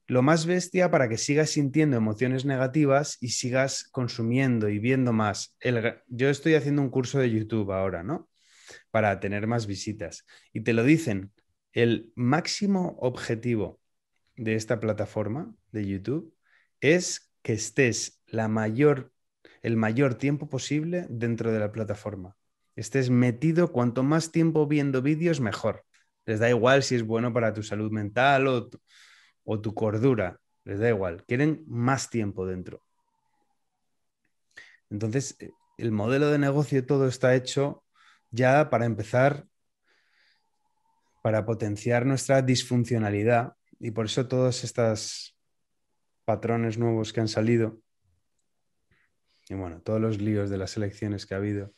lo más bestia para que sigas sintiendo emociones negativas y sigas consumiendo y viendo más. yo estoy haciendo un curso de YouTube ahora, ¿no? Para tener más visitas. Y te lo dicen, el máximo objetivo de esta plataforma de YouTube es que estés la mayor, el mayor tiempo posible dentro de la plataforma. Estés metido, cuanto más tiempo viendo vídeos, mejor. Les da igual si es bueno para tu salud mental o o tu cordura, les da igual, quieren más tiempo dentro. Entonces, eh, el modelo de negocio todo está hecho ya para empezar, para potenciar nuestra disfuncionalidad y por eso todos estos patrones nuevos que han salido y bueno, todos los líos de las elecciones que ha habido,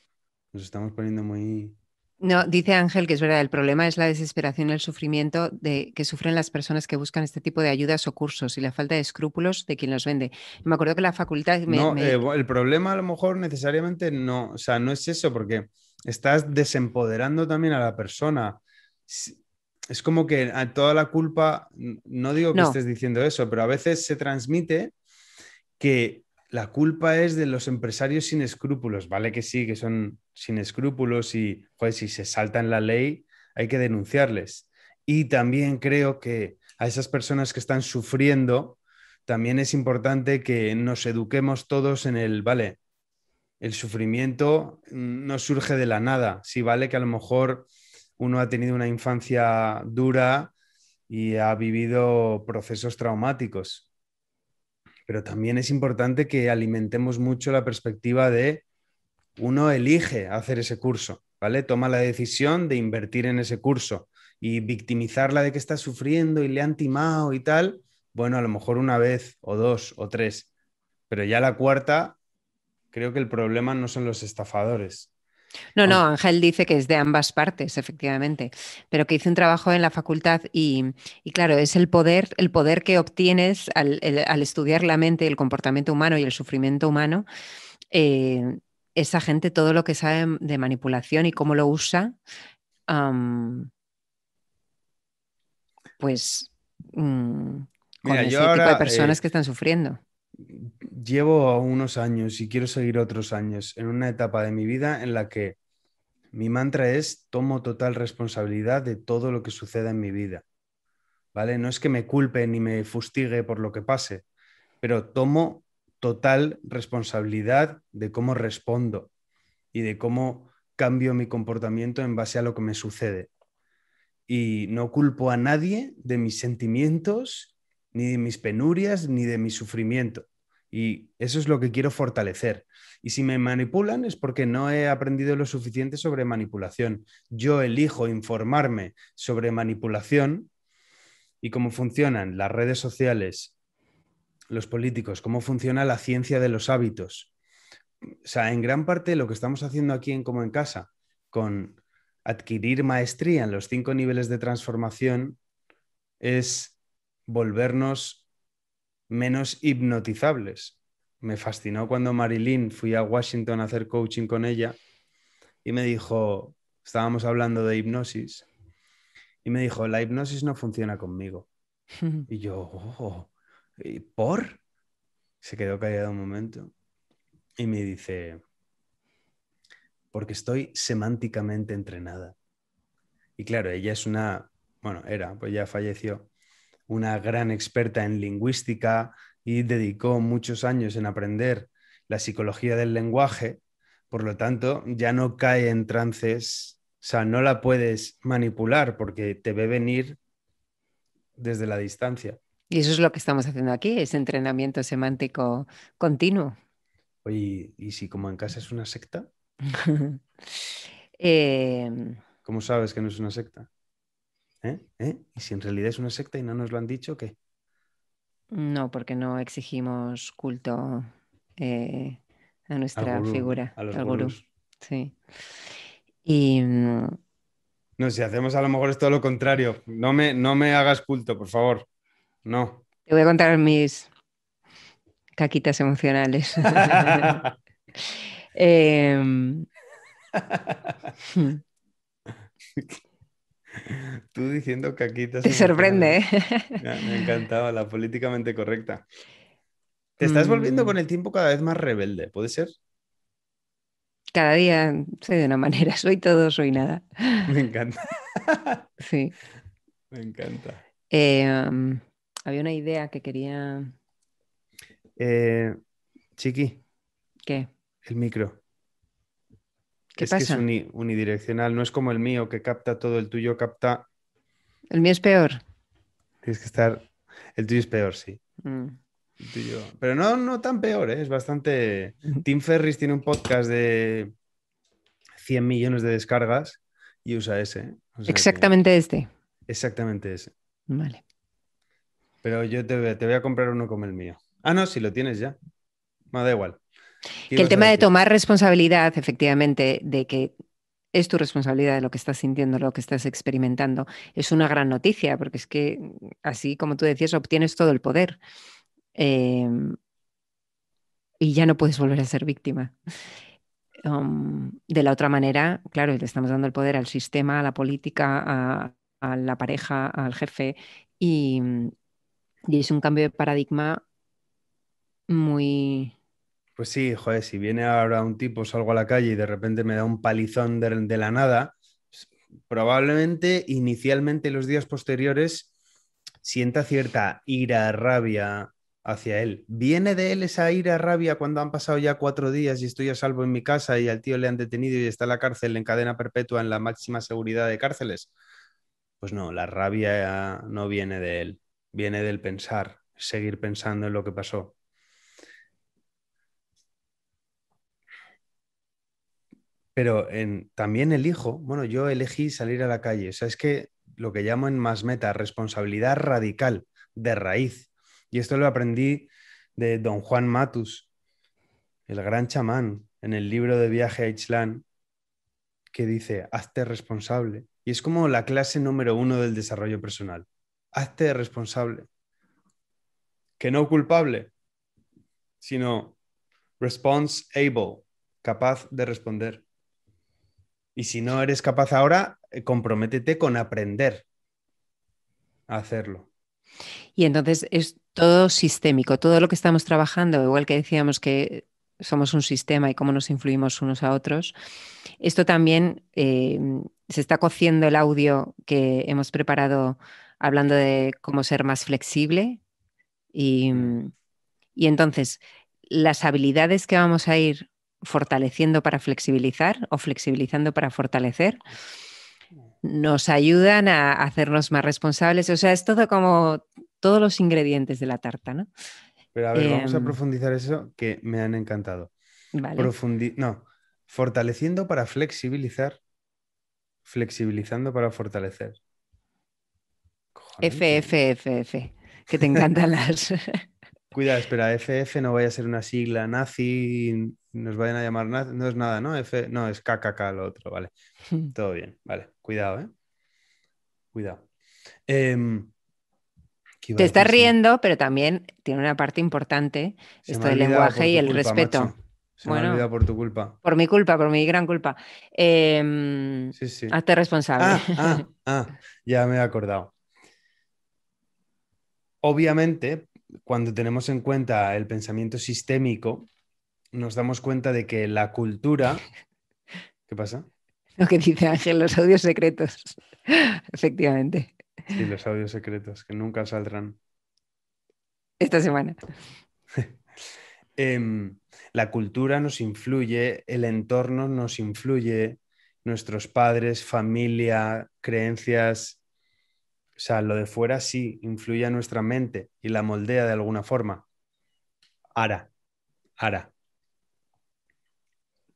nos estamos poniendo muy no, dice Ángel que es verdad, el problema es la desesperación y el sufrimiento de, que sufren las personas que buscan este tipo de ayudas o cursos y la falta de escrúpulos de quien los vende. Me acuerdo que la facultad... Me, no, eh, el problema a lo mejor necesariamente no, o sea, no es eso, porque estás desempoderando también a la persona. Es como que a toda la culpa, no digo que estés diciendo eso, pero a veces se transmite que la culpa es de los empresarios sin escrúpulos, ¿vale? Que sí, que son sin escrúpulos y, pues, si se saltan la ley, hay que denunciarles. Y también creo que a esas personas que están sufriendo, también es importante que nos eduquemos todos en el, vale, el sufrimiento no surge de la nada, sí, vale, que a lo mejor uno ha tenido una infancia dura y ha vivido procesos traumáticos, pero también es importante que alimentemos mucho la perspectiva de uno elige hacer ese curso, ¿vale? Toma la decisión de invertir en ese curso y victimizarla de que está sufriendo y le han timado y tal, bueno, a lo mejor una vez o dos o tres, pero ya la cuarta, creo que el problema no son los estafadores, no, no, Ángel dice que es de ambas partes, efectivamente, pero que hice un trabajo en la facultad y, claro, es el poder, el poder que obtienes al, estudiar la mente, el comportamiento humano y el sufrimiento humano. Eh, esa gente, todo lo que sabe de manipulación y cómo lo usa, pues mm, con ese tipo de eh, personas que están sufriendo llevo unos años y quiero seguir otros años en una etapa de mi vida en la que mi mantra es tomo total responsabilidad de todo lo que suceda en mi vida. ¿Vale? No es que me culpe ni me fustigue por lo que pase, pero tomo total responsabilidad de cómo respondo y de cómo cambio mi comportamiento en base a lo que me sucede. Y no culpo a nadie de mis sentimientos ni de mis penurias, ni de mi sufrimiento. Y eso es lo que quiero fortalecer. Y si me manipulan es porque no he aprendido lo suficiente sobre manipulación. Yo elijo informarme sobre manipulación y cómo funcionan las redes sociales, los políticos, cómo funciona la ciencia de los hábitos. O sea, en gran parte lo que estamos haciendo aquí en Como en Casa, con adquirir maestría en los cinco niveles de transformación, es volvernos menos hipnotizables. Me fascinó cuando Marilyn fui a Washington a hacer coaching con ella y me dijo, estábamos hablando de hipnosis, y me dijo, la hipnosis no funciona conmigo. y yo, oh, por? Se quedó callado un momento y me dice, porque estoy semánticamente entrenada. Y claro, ella es una, bueno, era, pues ya falleció, una gran experta en lingüística y dedicó muchos años en aprender la psicología del lenguaje, por lo tanto, ya no cae en trances, o sea, no la puedes manipular porque te ve venir desde la distancia. Y eso es lo que estamos haciendo aquí, es entrenamiento semántico continuo. Oye, ¿y si como en casa es una secta? Em, ¿Cómo sabes que no es una secta? ¿Eh? ¿Eh? ¿Y si en realidad es una secta y no nos lo han dicho, qué? No, porque no exigimos culto eh, a nuestra figura, al gurú. Sí. Y. Mm, no, si hacemos a lo mejor es todo lo contrario. No me, no me hagas culto, por favor. No. Te voy a contar mis caquitas emocionales. eh... Tú diciendo caquitas. Te sorprende, ¿eh? Me encantaba la políticamente correcta. Te estás volviendo mm. con el tiempo cada vez más rebelde, ¿puede ser? Cada día soy de una manera, soy todo, soy nada. Me encanta. sí. Me encanta. Em, había una idea que quería. Eh, chiqui. ¿Qué? El micro es que es unidireccional, no es como el mío que capta todo, el tuyo capta. El mío es peor. Tienes que estar. El tuyo es peor, sí. Mm. Pero no, no tan peor, ¿eh? es bastante. Tim Ferris tiene un podcast de 100 millones de descargas y usa ese. ¿eh? exactamente este. Exactamente ese. Vale. Pero yo te voy, te voy a comprar uno como el mío. Ah, no, si lo tienes ya. Me da igual. Que el tema de tomar responsabilidad, efectivamente, de que es tu responsabilidad de lo que estás sintiendo, lo que estás experimentando, es una gran noticia, porque es que, así como tú decías, obtienes todo el poder. Em, y ya no puedes volver a ser víctima. Em, de la otra manera, claro, le estamos dando el poder al sistema, a la política, a, la pareja, al jefe, y, es un cambio de paradigma muy, pues sí, joder, si viene ahora un tipo, salgo a la calle y de repente me da un palizón de, la nada, pues probablemente inicialmente los días posteriores sienta cierta ira, rabia hacia él. ¿Viene de él esa ira, rabia cuando han pasado ya cuatro días y estoy a salvo en mi casa y al tío le han detenido y está en la cárcel en cadena perpetua en la máxima seguridad de cárceles? Pues no, la rabia no viene de él, viene del pensar, seguir pensando en lo que pasó. Pero en, también elijo, bueno, yo elegí salir a la calle. O sea, es que lo que llamo en más meta, responsabilidad radical, de raíz. Y esto lo aprendí de don Juan Matus, el gran chamán, en el libro de viaje a Islán, que dice, hazte responsable. Y es como la clase número uno del desarrollo personal. Hazte responsable. Que no culpable, sino response able, capaz de responder. Y si no eres capaz ahora, eh, comprométete con aprender a hacerlo. Y entonces es todo sistémico, todo lo que estamos trabajando, igual que decíamos que somos un sistema y cómo nos influimos unos a otros. Esto también em, se está cociendo el audio que hemos preparado hablando de cómo ser más flexible. y mm. entonces, las habilidades que vamos a ir fortaleciendo para flexibilizar o flexibilizando para fortalecer, mm. nos ayudan a hacernos más responsables. O sea, es todo como todos los ingredientes de la tarta, ¿no? Pero a ver, vamos a em. profundizar eso que me han encantado. Vale. no, fortaleciendo para flexibilizar, flexibilizando para fortalecer. FFFF F, ¿eh? F, F, que te encantan las... Cuidado, espera, FF no vaya a ser una sigla nazi, nos vayan a llamar nazi, no es nada, ¿no? F... No, es KKK lo otro, vale. Todo bien, vale, cuidado, ¿eh? Cuidado. Em, te estás riendo, pero también tiene una parte importante esto del lenguaje y el respeto. bueno, por tu culpa. Por mi culpa, por mi gran culpa. Em, sí, sí. Hazte responsable. Ah, ah, ah, ya me he acordado. Obviamente, cuando tenemos en cuenta el pensamiento sistémico, nos damos cuenta de que la cultura... ¿Qué pasa? Lo que dice Ángel, los audios secretos. Efectivamente. Sí, los audios secretos, que nunca saldrán. Esta semana. Em, la cultura nos influye, el entorno nos influye, nuestros padres, familia, creencias, o sea, lo de fuera sí influye a nuestra mente y la moldea de alguna forma. Ahora, ahora.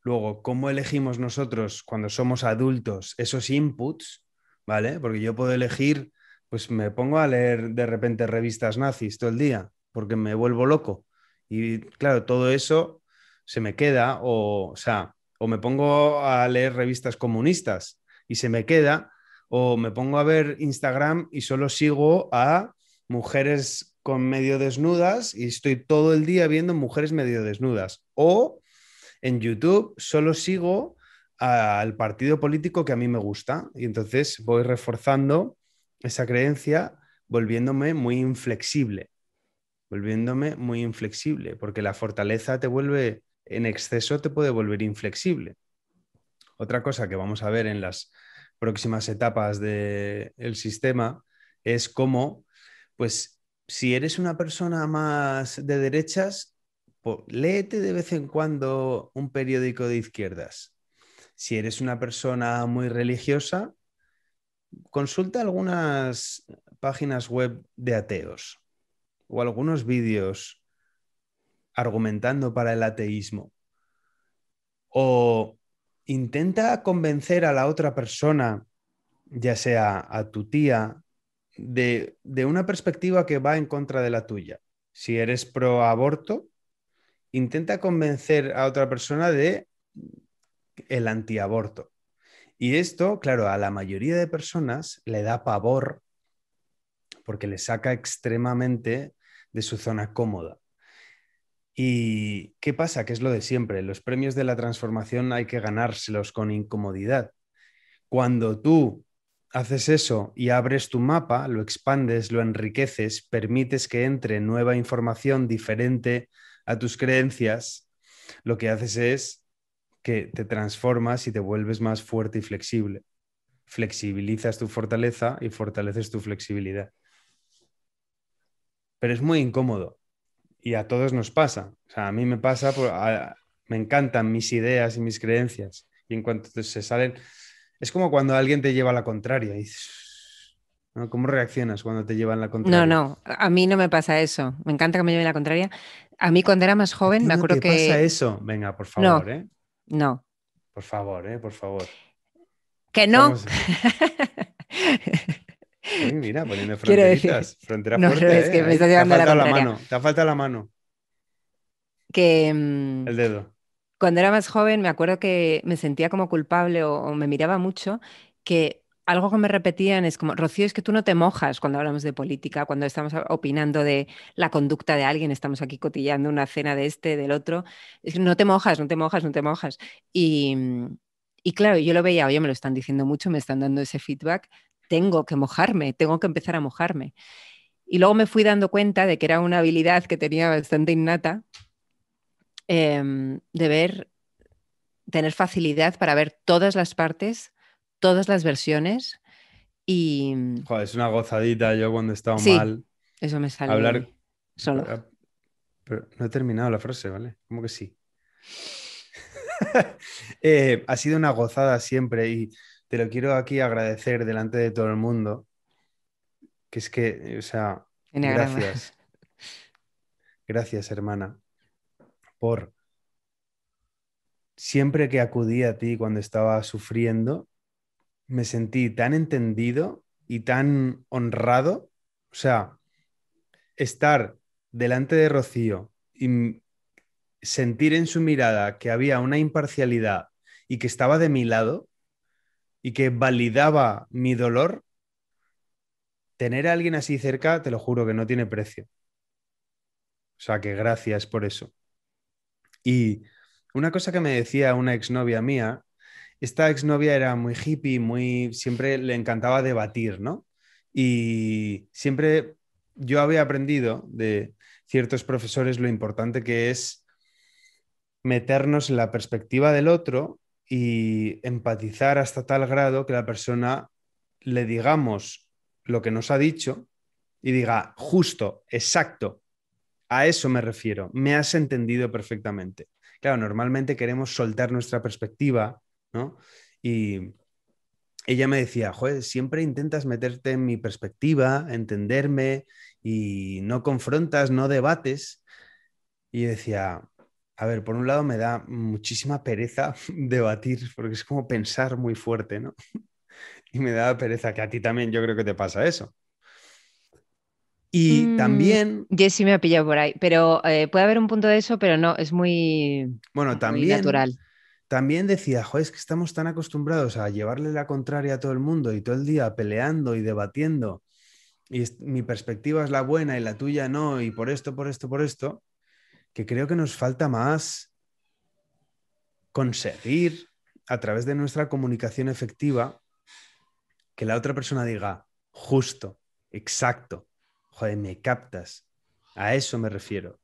Luego, ¿cómo elegimos nosotros cuando somos adultos esos inputs? ¿Vale? Porque yo puedo elegir, pues me pongo a leer de repente revistas nazis todo el día, porque me vuelvo loco. Y claro, todo eso se me queda, o, o sea, o me pongo a leer revistas comunistas y se me queda, o me pongo a ver Instagram y solo sigo a mujeres con medio desnudas y estoy todo el día viendo mujeres medio desnudas. O en YouTube solo sigo al partido político que a mí me gusta y entonces voy reforzando esa creencia volviéndome muy inflexible, volviéndome muy inflexible, porque la fortaleza te vuelve, en exceso te puede volver inflexible. Otra cosa que vamos a ver en las próximas etapas del sistema es como pues si eres una persona más de derechas, léete de vez en cuando un periódico de izquierdas. Si eres una persona muy religiosa, consulta algunas páginas web de ateos o algunos vídeos argumentando para el ateísmo. O intenta convencer a la otra persona, ya sea a tu tía, de, una perspectiva que va en contra de la tuya. Si eres pro aborto, intenta convencer a otra persona de el antiaborto. Y esto, claro, a la mayoría de personas le da pavor porque le saca extremadamente de su zona cómoda. ¿Y qué pasa? Que es lo de siempre. Los premios de la transformación hay que ganárselos con incomodidad. Cuando tú haces eso y abres tu mapa, lo expandes, lo enriqueces, permites que entre nueva información diferente a tus creencias, lo que haces es que te transformas y te vuelves más fuerte y flexible. Flexibilizas tu fortaleza y fortaleces tu flexibilidad. Pero es muy incómodo y a todos nos pasa. O sea, a mí me pasa, me encantan mis ideas y mis creencias. Y en cuanto se salen, es como cuando alguien te lleva a la contraria. ¿Cómo reaccionas cuando te llevan la contraria? No, no, a mí no me pasa eso. Me encanta que me lleven la contraria. A mí cuando era más joven me acuerdo que... eso? Venga, por favor, no, ¿eh? No. Por favor, ¿eh? Por favor. Que no. mira, poniendo fronteritas. Decir, frontera me te la, la, mano. Te falta la mano. Que. Mm, El dedo. Cuando era más joven, me acuerdo que me sentía como culpable o, me miraba mucho que algo que me repetían es como, Rocío, es que tú no te mojas cuando hablamos de política, cuando estamos opinando de la conducta de alguien, estamos aquí cotillando una cena de este, del otro, es que no te mojas, no te mojas, no te mojas. Y, mm, y claro, yo lo veía, oye, me lo están diciendo mucho, me están dando ese feedback, tengo que mojarme, tengo que empezar a mojarme. Y luego me fui dando cuenta de que era una habilidad que tenía bastante innata em, de ver, tener facilidad para ver todas las partes, todas las versiones y... Joder, es una gozadita yo cuando he estado mal. Eso me sale. Hablar solo. Ah, pero, no he terminado la frase, ¿vale? Como que sí. Eh, ha sido una gozada siempre y te lo quiero aquí agradecer delante de todo el mundo. Que es que, o sea, gracias. Gracias, hermana, por siempre que acudí a ti cuando estaba sufriendo, me sentí tan entendido y tan honrado. O sea, estar delante de Rocío y sentir en su mirada que había una imparcialidad y que estaba de mi lado, y que validaba mi dolor, tener a alguien así cerca, te lo juro que no tiene precio. O sea, que gracias por eso. Y una cosa que me decía una exnovia mía, esta exnovia era muy hippie, muy siempre le encantaba debatir, ¿no? Y siempre yo había aprendido de ciertos profesores lo importante que es meternos en la perspectiva del otro y empatizar hasta tal grado que la persona le digamos lo que nos ha dicho y diga, justo, exacto, a eso me refiero, me has entendido perfectamente. Claro, normalmente queremos soltar nuestra perspectiva, ¿no? Y ella me decía, joder, siempre intentas meterte en mi perspectiva, entenderme y no confrontas, no debates. Y decía, a ver, por un lado me da muchísima pereza debatir, porque es como pensar muy fuerte, ¿no? Y me da pereza, que a ti también yo creo que te pasa eso. Y mm, también... también... sí me ha pillado por ahí, pero eh, puede haber un punto de eso, pero no, es muy, bueno, también, natural. También decía, joder, es que estamos tan acostumbrados a llevarle la contraria a todo el mundo y todo el día peleando y debatiendo, y mi perspectiva es la buena y la tuya no, y por esto, por esto, por esto, que creo que nos falta más conseguir a través de nuestra comunicación efectiva que la otra persona diga justo, exacto, joder, me captas. A eso me refiero.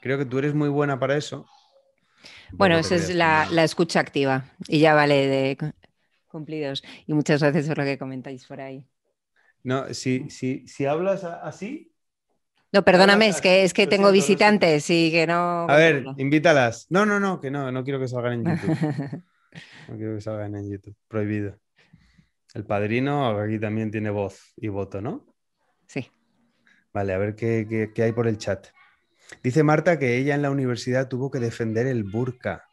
Creo que tú eres muy buena para eso. Bueno, esa es la, escucha activa y ya vale de cumplidos. Y muchas gracias por lo que comentáis por ahí. No, si, si, si hablas así, no, perdóname, es que, es que tengo visitantes y que no. A ver, invítalas. No, no, no, que no, no quiero que salgan en YouTube. No quiero que salgan en YouTube. Prohibido. El padrino aquí también tiene voz y voto, ¿no? Sí. Vale, a ver qué, hay por el chat. Dice Marta que ella en la universidad tuvo que defender el burka.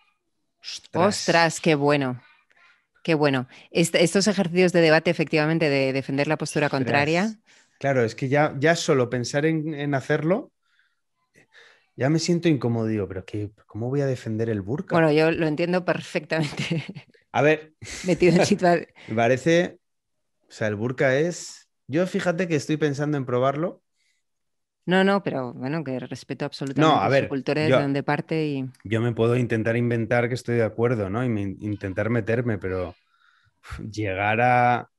Ostras, qué bueno. Qué bueno. estos ejercicios de debate, efectivamente, de defender la postura contraria Claro, es que ya, ya solo pensar en, hacerlo, ya me siento incómodo, pero que, ¿cómo voy a defender el burka? Bueno, yo lo entiendo perfectamente. A ver. Metido en situación. Me parece, o sea, el burka es... Yo fíjate que estoy pensando en probarlo. No, no, pero bueno, que respeto absolutamente a los cultura de donde parte y... Yo me puedo intentar inventar que estoy de acuerdo, ¿no? Y intentar meterme, pero llegar a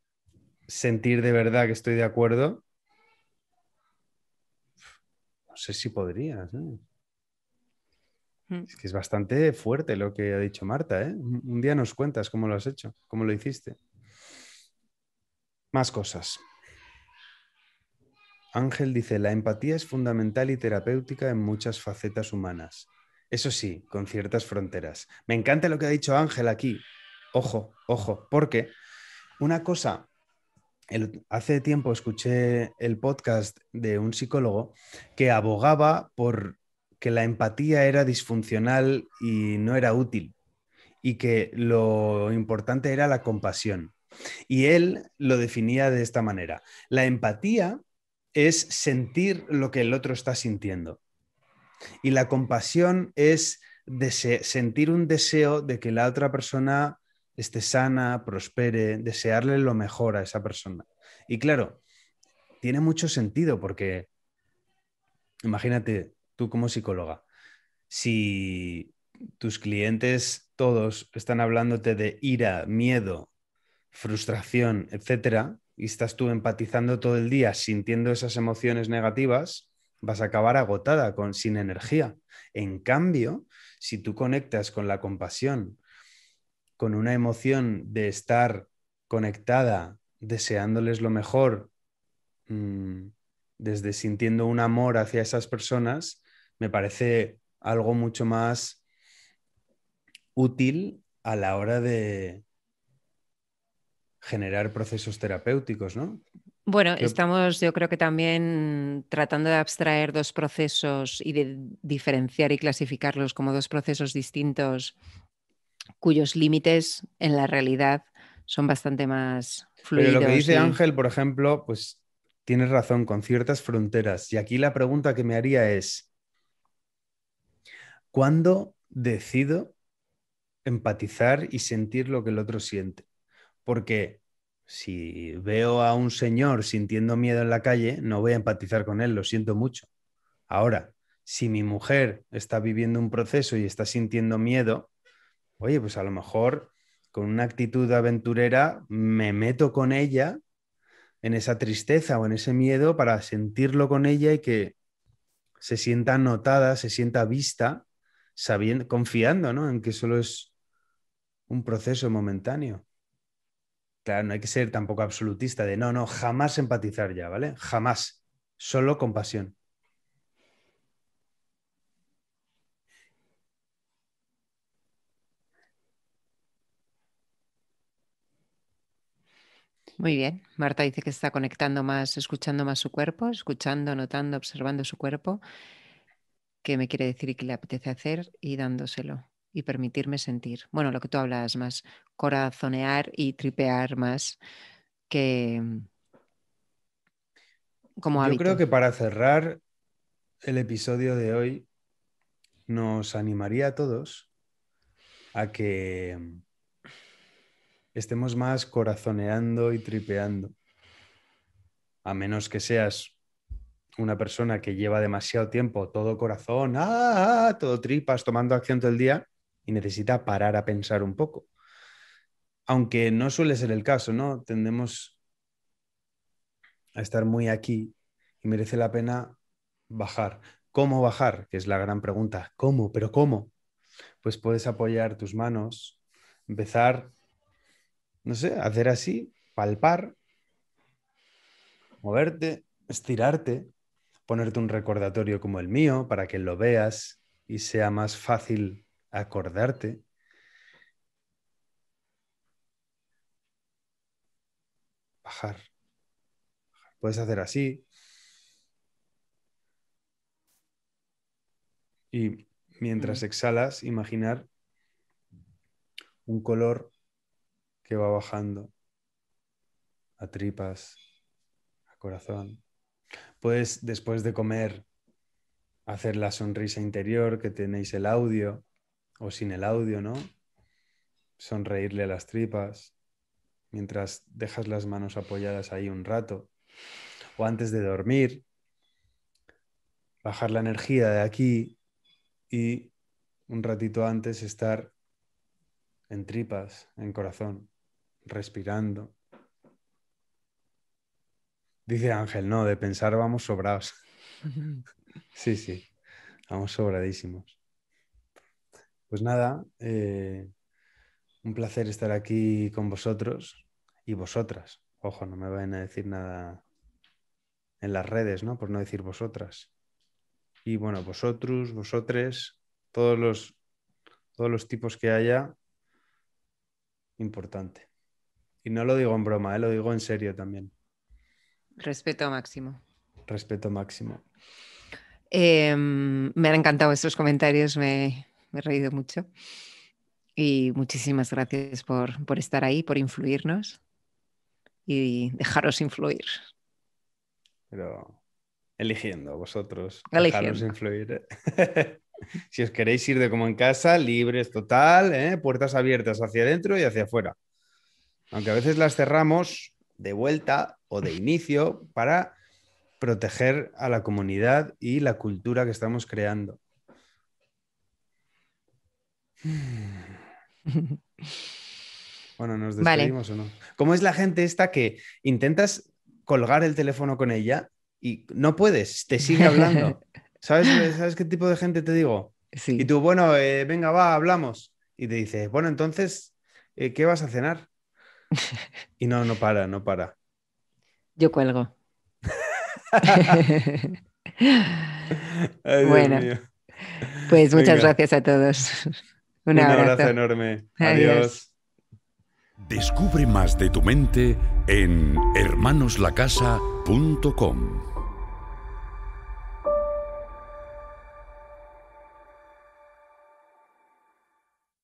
sentir de verdad que estoy de acuerdo, no sé si podrías. ¿eh? Mm. Es que es bastante fuerte lo que ha dicho Marta. ¿eh? Un día nos cuentas cómo lo has hecho, cómo lo hiciste. Más cosas. Ángel dice, la empatía es fundamental y terapéutica en muchas facetas humanas. Eso sí, con ciertas fronteras. Me encanta lo que ha dicho Ángel aquí. Ojo, ojo, porque una cosa hace tiempo escuché el podcast de un psicólogo que abogaba por que la empatía era disfuncional y no era útil y que lo importante era la compasión. Y él lo definía de esta manera. La empatía es sentir lo que el otro está sintiendo. Y la compasión es sentir un deseo de que la otra persona esté sana, prospere, desearle lo mejor a esa persona. Y claro, tiene mucho sentido porque, imagínate, tú como psicóloga, si tus clientes todos están hablándote de ira, miedo, frustración, etcétera, y estás tú empatizando todo el día sintiendo esas emociones negativas, vas a acabar agotada, con, sin energía. En cambio, si tú conectas con la compasión, con una emoción de estar conectada, deseándoles lo mejor, mm, desde sintiendo un amor hacia esas personas, me parece algo mucho más útil a la hora de generar procesos terapéuticos, ¿no? Bueno, estamos yo creo que también tratando de abstraer dos procesos y de diferenciar y clasificarlos como dos procesos distintos cuyos límites en la realidad son bastante más fluidos. Pero lo que dice Ángel, por ejemplo, pues tienes razón, con ciertas fronteras. Y aquí la pregunta que me haría es, ¿cuándo decido empatizar y sentir lo que el otro siente? Porque si veo a un señor sintiendo miedo en la calle, no voy a empatizar con él, lo siento mucho. Ahora, si mi mujer está viviendo un proceso y está sintiendo miedo, oye, pues a lo mejor con una actitud aventurera me meto con ella en esa tristeza o en ese miedo para sentirlo con ella y que se sienta notada, se sienta vista, confiando en que solo es un proceso momentáneo. Claro, no hay que ser tampoco absolutista de no, no, jamás empatizar ya, ¿vale? Jamás, solo compasión. Muy bien. Marta dice que está conectando más, escuchando más su cuerpo, escuchando, notando, observando su cuerpo, qué me quiere decir y qué le apetece hacer y dándoselo y permitirme sentir. Bueno, lo que tú hablas más, corazonear y tripear más que mm, como Yo creo que para cerrar el episodio de hoy nos animaría a todos a que mm, estemos más corazoneando y tripeando. A menos que seas una persona que lleva demasiado tiempo todo corazón, ah, ¡ah! todo tripas, tomando acción todo el día y necesita parar a pensar un poco. Aunque no suele ser el caso, ¿no? Tendemos a estar muy aquí y merece la pena bajar. ¿Cómo bajar? Que es la gran pregunta. ¿Cómo? ¿Pero cómo? Pues puedes apoyar tus manos, empezar no sé, hacer así, palpar, moverte, estirarte, ponerte un recordatorio como el mío para que lo veas y sea más fácil acordarte. Bajar. Puedes hacer así. Y mientras exhalas, imaginar un color que va bajando a tripas, a corazón. Puedes, después de comer, hacer la sonrisa interior que tenéis el audio o sin el audio, ¿no? Sonreírle a las tripas mientras dejas las manos apoyadas ahí un rato. O antes de dormir, bajar la energía de aquí y un ratito antes estar en tripas, en corazón respirando. Dice Ángel, no, de pensar vamos sobrados. sí, sí, vamos sobradísimos. Pues nada, eh, un placer estar aquí con vosotros y vosotras. Ojo, no me vayan a decir nada en las redes, ¿no? Por no decir vosotras. Y bueno, vosotros, vosotres, todos los, todos los tipos que haya, importante. Y no lo digo en broma, eh, lo digo en serio también. Respeto máximo. Respeto máximo. Em, me han encantado estos comentarios, me, he reído mucho. Y muchísimas gracias por, estar ahí, por influirnos y dejaros influir. Pero eligiendo vosotros, influir. Eh. si os queréis ir de como en casa, libres total, eh, puertas abiertas hacia adentro y hacia afuera. Aunque a veces las cerramos de vuelta o de inicio para proteger a la comunidad y la cultura que estamos creando. Bueno, nos despedimos o no. ¿Cómo es la gente esta que intentas colgar el teléfono con ella y no puedes, te sigue hablando? ¿Sabes, qué tipo de gente te digo? Y tú, bueno, eh, venga, va, hablamos. Y te dice, bueno, entonces, eh, ¿qué vas a cenar? Y no, no para, no para. Yo cuelgo. bueno, pues muchas gracias a todos. Un, abrazo. enorme. Adiós. Descubre más de tu mente en hermanoslacasa.com.